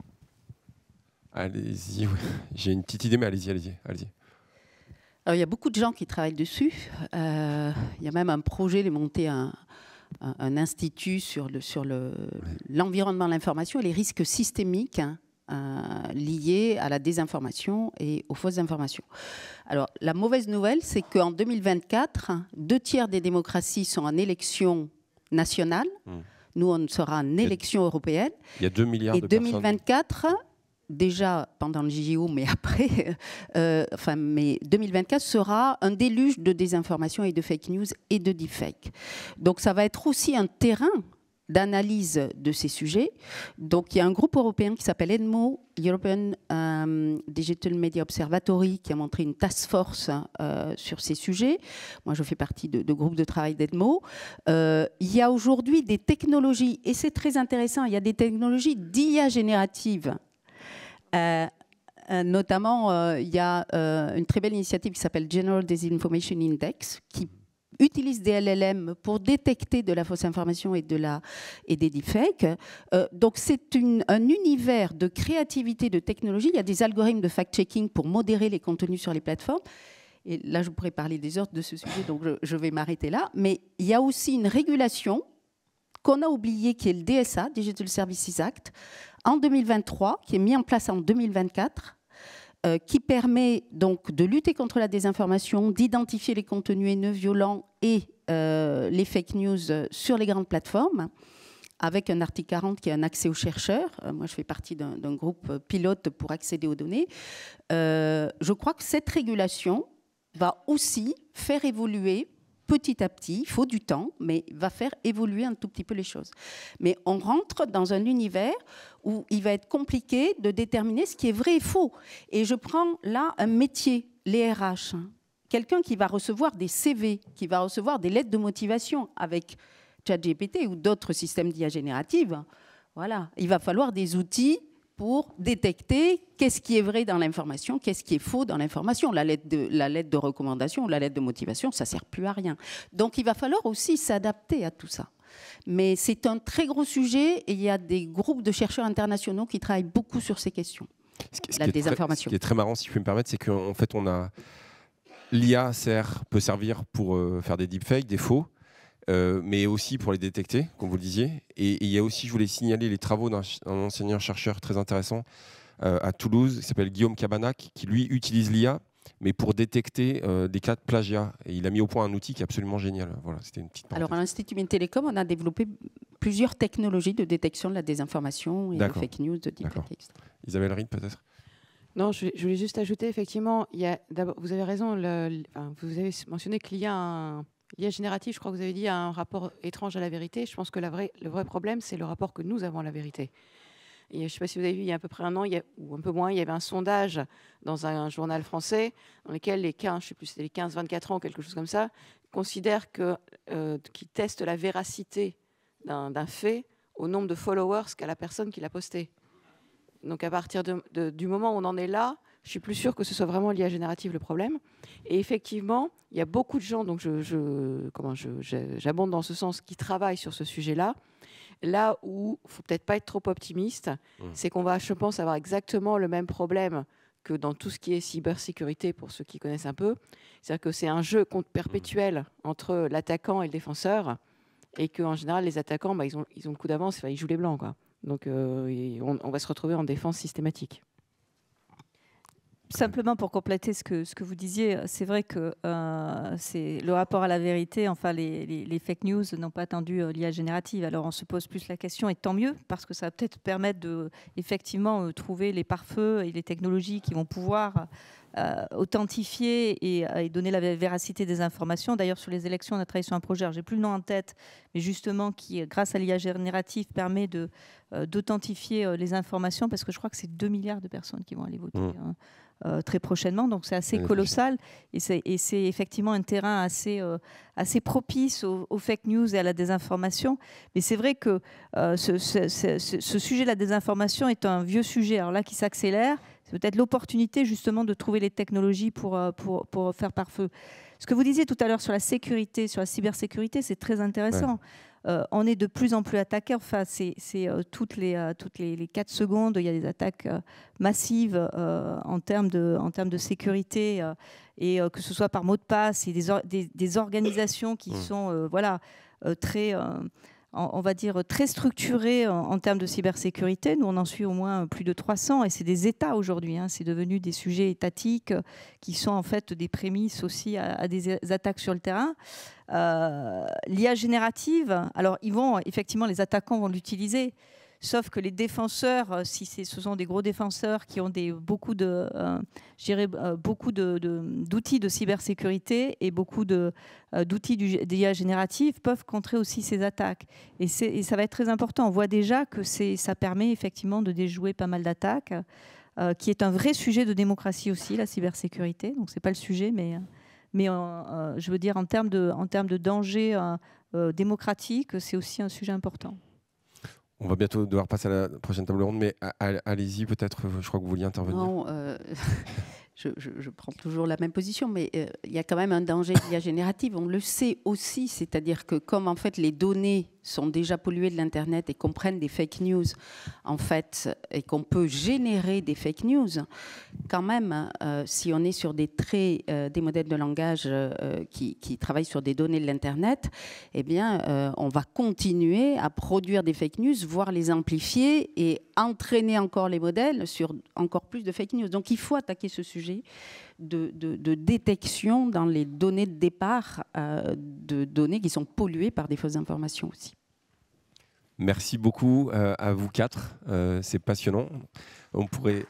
Allez-y, j'ai une petite idée, mais allez-y, allez-y. il y a beaucoup de gens qui travaillent dessus. Euh, il y a même un projet de monter un, un, institut sur, l'environnement de l'information et les risques systémiques hein, euh, liés à la désinformation et aux fausses informations. Alors, la mauvaise nouvelle, c'est qu'en 2024, deux tiers des démocraties sont en élection nationale. Hmm. Nous, on sera en élection européenne. Il y a 2 milliards et 2024, déjà pendant le JO, mais après, euh, enfin, mais 2024 sera un déluge de désinformation et de fake news et de deepfake. Donc, ça va être aussi un terrain d'analyse de ces sujets. Donc il y a un groupe européen qui s'appelle EDMO, European euh, Digital Media Observatory, qui a montré une task force euh, sur ces sujets. Moi, je fais partie de, de groupes de travail d'EDMO. Euh, il y a aujourd'hui des technologies, et c'est très intéressant, il y a des technologies d'IA générative. Notamment, il y a une très belle initiative qui s'appelle General Disinformation Index, qui utilisent des LLM pour détecter de la fausse information et, de la, et des deepfakes. Euh, donc c'est un univers de créativité, de technologie. Il y a des algorithmes de fact-checking pour modérer les contenus sur les plateformes. Et là, je pourrais parler des heures de ce sujet, donc je, vais m'arrêter là. Mais il y a aussi une régulation qu'on a oubliée, qui est le DSA, Digital Services Act, en 2023, qui est mis en place en 2024 euh, qui permet donc de lutter contre la désinformation, d'identifier les contenus haineux, violents et euh, les fake news sur les grandes plateformes, avec un article 40 qui a un accès aux chercheurs. Euh, moi, je fais partie d'un groupe pilote pour accéder aux données. je crois que cette régulation va aussi faire évoluer petit à petit, il faut du temps, mais va faire évoluer un tout petit peu les choses. Mais on rentre dans un univers où il va être compliqué de déterminer ce qui est vrai et faux. Et je prends là un métier, les RH. Hein. Quelqu'un qui va recevoir des CV, qui va recevoir des lettres de motivation avec ChatGPT ou d'autres systèmes d'IA générative. Hein. Voilà, il va falloir des outils pour détecter qu'est-ce qui est vrai dans l'information, qu'est-ce qui est faux dans l'information. La lettre de, la lettre de recommandation la lettre de motivation, ça ne sert plus à rien. Donc il va falloir aussi s'adapter à tout ça. Mais c'est un très gros sujet et il y a des groupes de chercheurs internationaux qui travaillent beaucoup sur ces questions. Ce qui, la désinformation. ce qui est très marrant, si je peux me permettre, c'est qu'en fait, on a l'IA sert, peut servir pour euh, faire des deepfakes, des faux, euh, mais aussi pour les détecter, comme vous le disiez. Et il y a aussi, je voulais signaler les travaux d'un enseignant-chercheur très intéressant euh, à Toulouse, qui s'appelle Guillaume Cabanac, qui lui utilise l'IA, mais pour détecter euh, des cas de plagiat. Et il a mis au point un outil qui est absolument génial. Voilà, c'était une petite Alors, à l'Institut Télécom, on a développé plusieurs technologies de détection de la désinformation et de fake news de deep Isabelle Ride, peut-être non, je, voulais juste ajouter, effectivement, il vous avez raison, vous avez mentionné qu'il y a un, L'IA génératif, je crois que vous avez dit, un rapport étrange à la vérité. Je pense que le vrai problème, c'est le rapport que nous avons à la vérité. je ne sais pas si vous avez vu, il y a à peu près un an, il y ou un peu moins, il y avait un sondage dans un, journal français dans lequel les 15, je sais plus, c'était les 15-24 ans, quelque chose comme ça, considèrent que, euh, qui testent la véracité d'un fait au nombre de followers qu'a la personne qui l'a posté. Donc à partir du moment où on en est là, je suis plus sûre que ce soit vraiment l'IA générative le problème. Et effectivement, il y a beaucoup de gens, donc je, comment j'abonde dans ce sens, qui travaillent sur ce sujet-là. Là où il faut peut-être pas être trop optimiste, mmh. c'est qu'on va, je pense, avoir exactement le même problème que dans tout ce qui est cybersécurité, pour ceux qui connaissent un peu. C'est-à-dire que c'est un jeu perpétuel entre l'attaquant et le défenseur, et qu'en général, les attaquants, bah, ils, ont, ils ont le coup d'avance, ils jouent les blancs. Donc euh, on va se retrouver en défense systématique simplement pour compléter ce que, ce que vous disiez, euh, c'est vrai que euh, c'est le rapport à la vérité, enfin les, fake news n'ont pas attendu euh, l'IA générative. Alors on se pose plus la question, et tant mieux, parce que ça va peut-être permettre de effectivement trouver les pare-feux et les technologies qui vont pouvoir authentifier et, donner la véracité des informations. D'ailleurs, sur les élections, on a travaillé sur un projet, j'ai plus le nom en tête, mais justement qui, grâce à l'IA générative, permet de, d'authentifier les informations, parce que je crois que c'est 2 milliards de personnes qui vont aller voter. Mmh. Hein. Euh, très prochainement. Donc c'est assez colossal et c'est effectivement un terrain assez, euh, assez propice aux, fake news et à la désinformation. Mais c'est vrai que euh, ce, sujet de la désinformation est un vieux sujet, alors là qui s'accélère. C'est peut-être l'opportunité justement de trouver les technologies pour, pour, pour, faire par feu. Ce que vous disiez tout à l'heure sur la sécurité, sur la cybersécurité, c'est très intéressant. Euh, on est de plus en plus attaqué. Enfin, c'est euh, toutes, les, euh, toutes les, 4 secondes, il y a des attaques massives en, termes de, en de sécurité, et que ce soit par mot de passe, et des, des, des organisations qui mmh. sont voilà, très on va dire, très structuré en, termes de cybersécurité. Nous, on en suit au moins plus de 300 et c'est des États aujourd'hui. Hein. C'est devenu des sujets étatiques qui sont en fait des prémices aussi à, des attaques sur le terrain. Euh, L'IA générative, alors ils vont, effectivement, les attaquants vont l'utiliser, Sauf que les défenseurs, euh, si ce sont des gros défenseurs qui ont des, beaucoup de, euh, euh, beaucoup de, d'outils de, cybersécurité et beaucoup de, d'outils d'IA générative, peuvent contrer aussi ces attaques. Et, ça va être très important. On voit déjà que ça permet effectivement de déjouer pas mal d'attaques, qui est un vrai sujet de démocratie aussi, la cybersécurité. Donc c'est pas le sujet, mais mais je veux dire en termes de, en termes de danger démocratique, c'est aussi un sujet important. On va bientôt devoir passer à la prochaine table ronde, mais allez-y, peut-être, euh, je crois que vous vouliez intervenir. Non, euh, je, prends toujours la même position, mais euh, il y a quand même un danger d'IA générative. On le sait aussi, c'est-à-dire que comme en fait les données sont déjà pollués de l'Internet et comprennent des fake news, en fait, et qu'on peut générer des fake news, quand même, hein, euh, si on est sur des traits, euh, des modèles de langage euh, qui, qui, travaillent sur des données de l'Internet, eh bien, on va continuer à produire des fake news, voire les amplifier et entraîner encore les modèles sur encore plus de fake news. Donc, il faut attaquer ce sujet de, détection dans les données de départ euh, de données qui sont polluées par des fausses informations aussi. Merci beaucoup euh, à vous quatre, euh, c'est passionnant. On pourrait.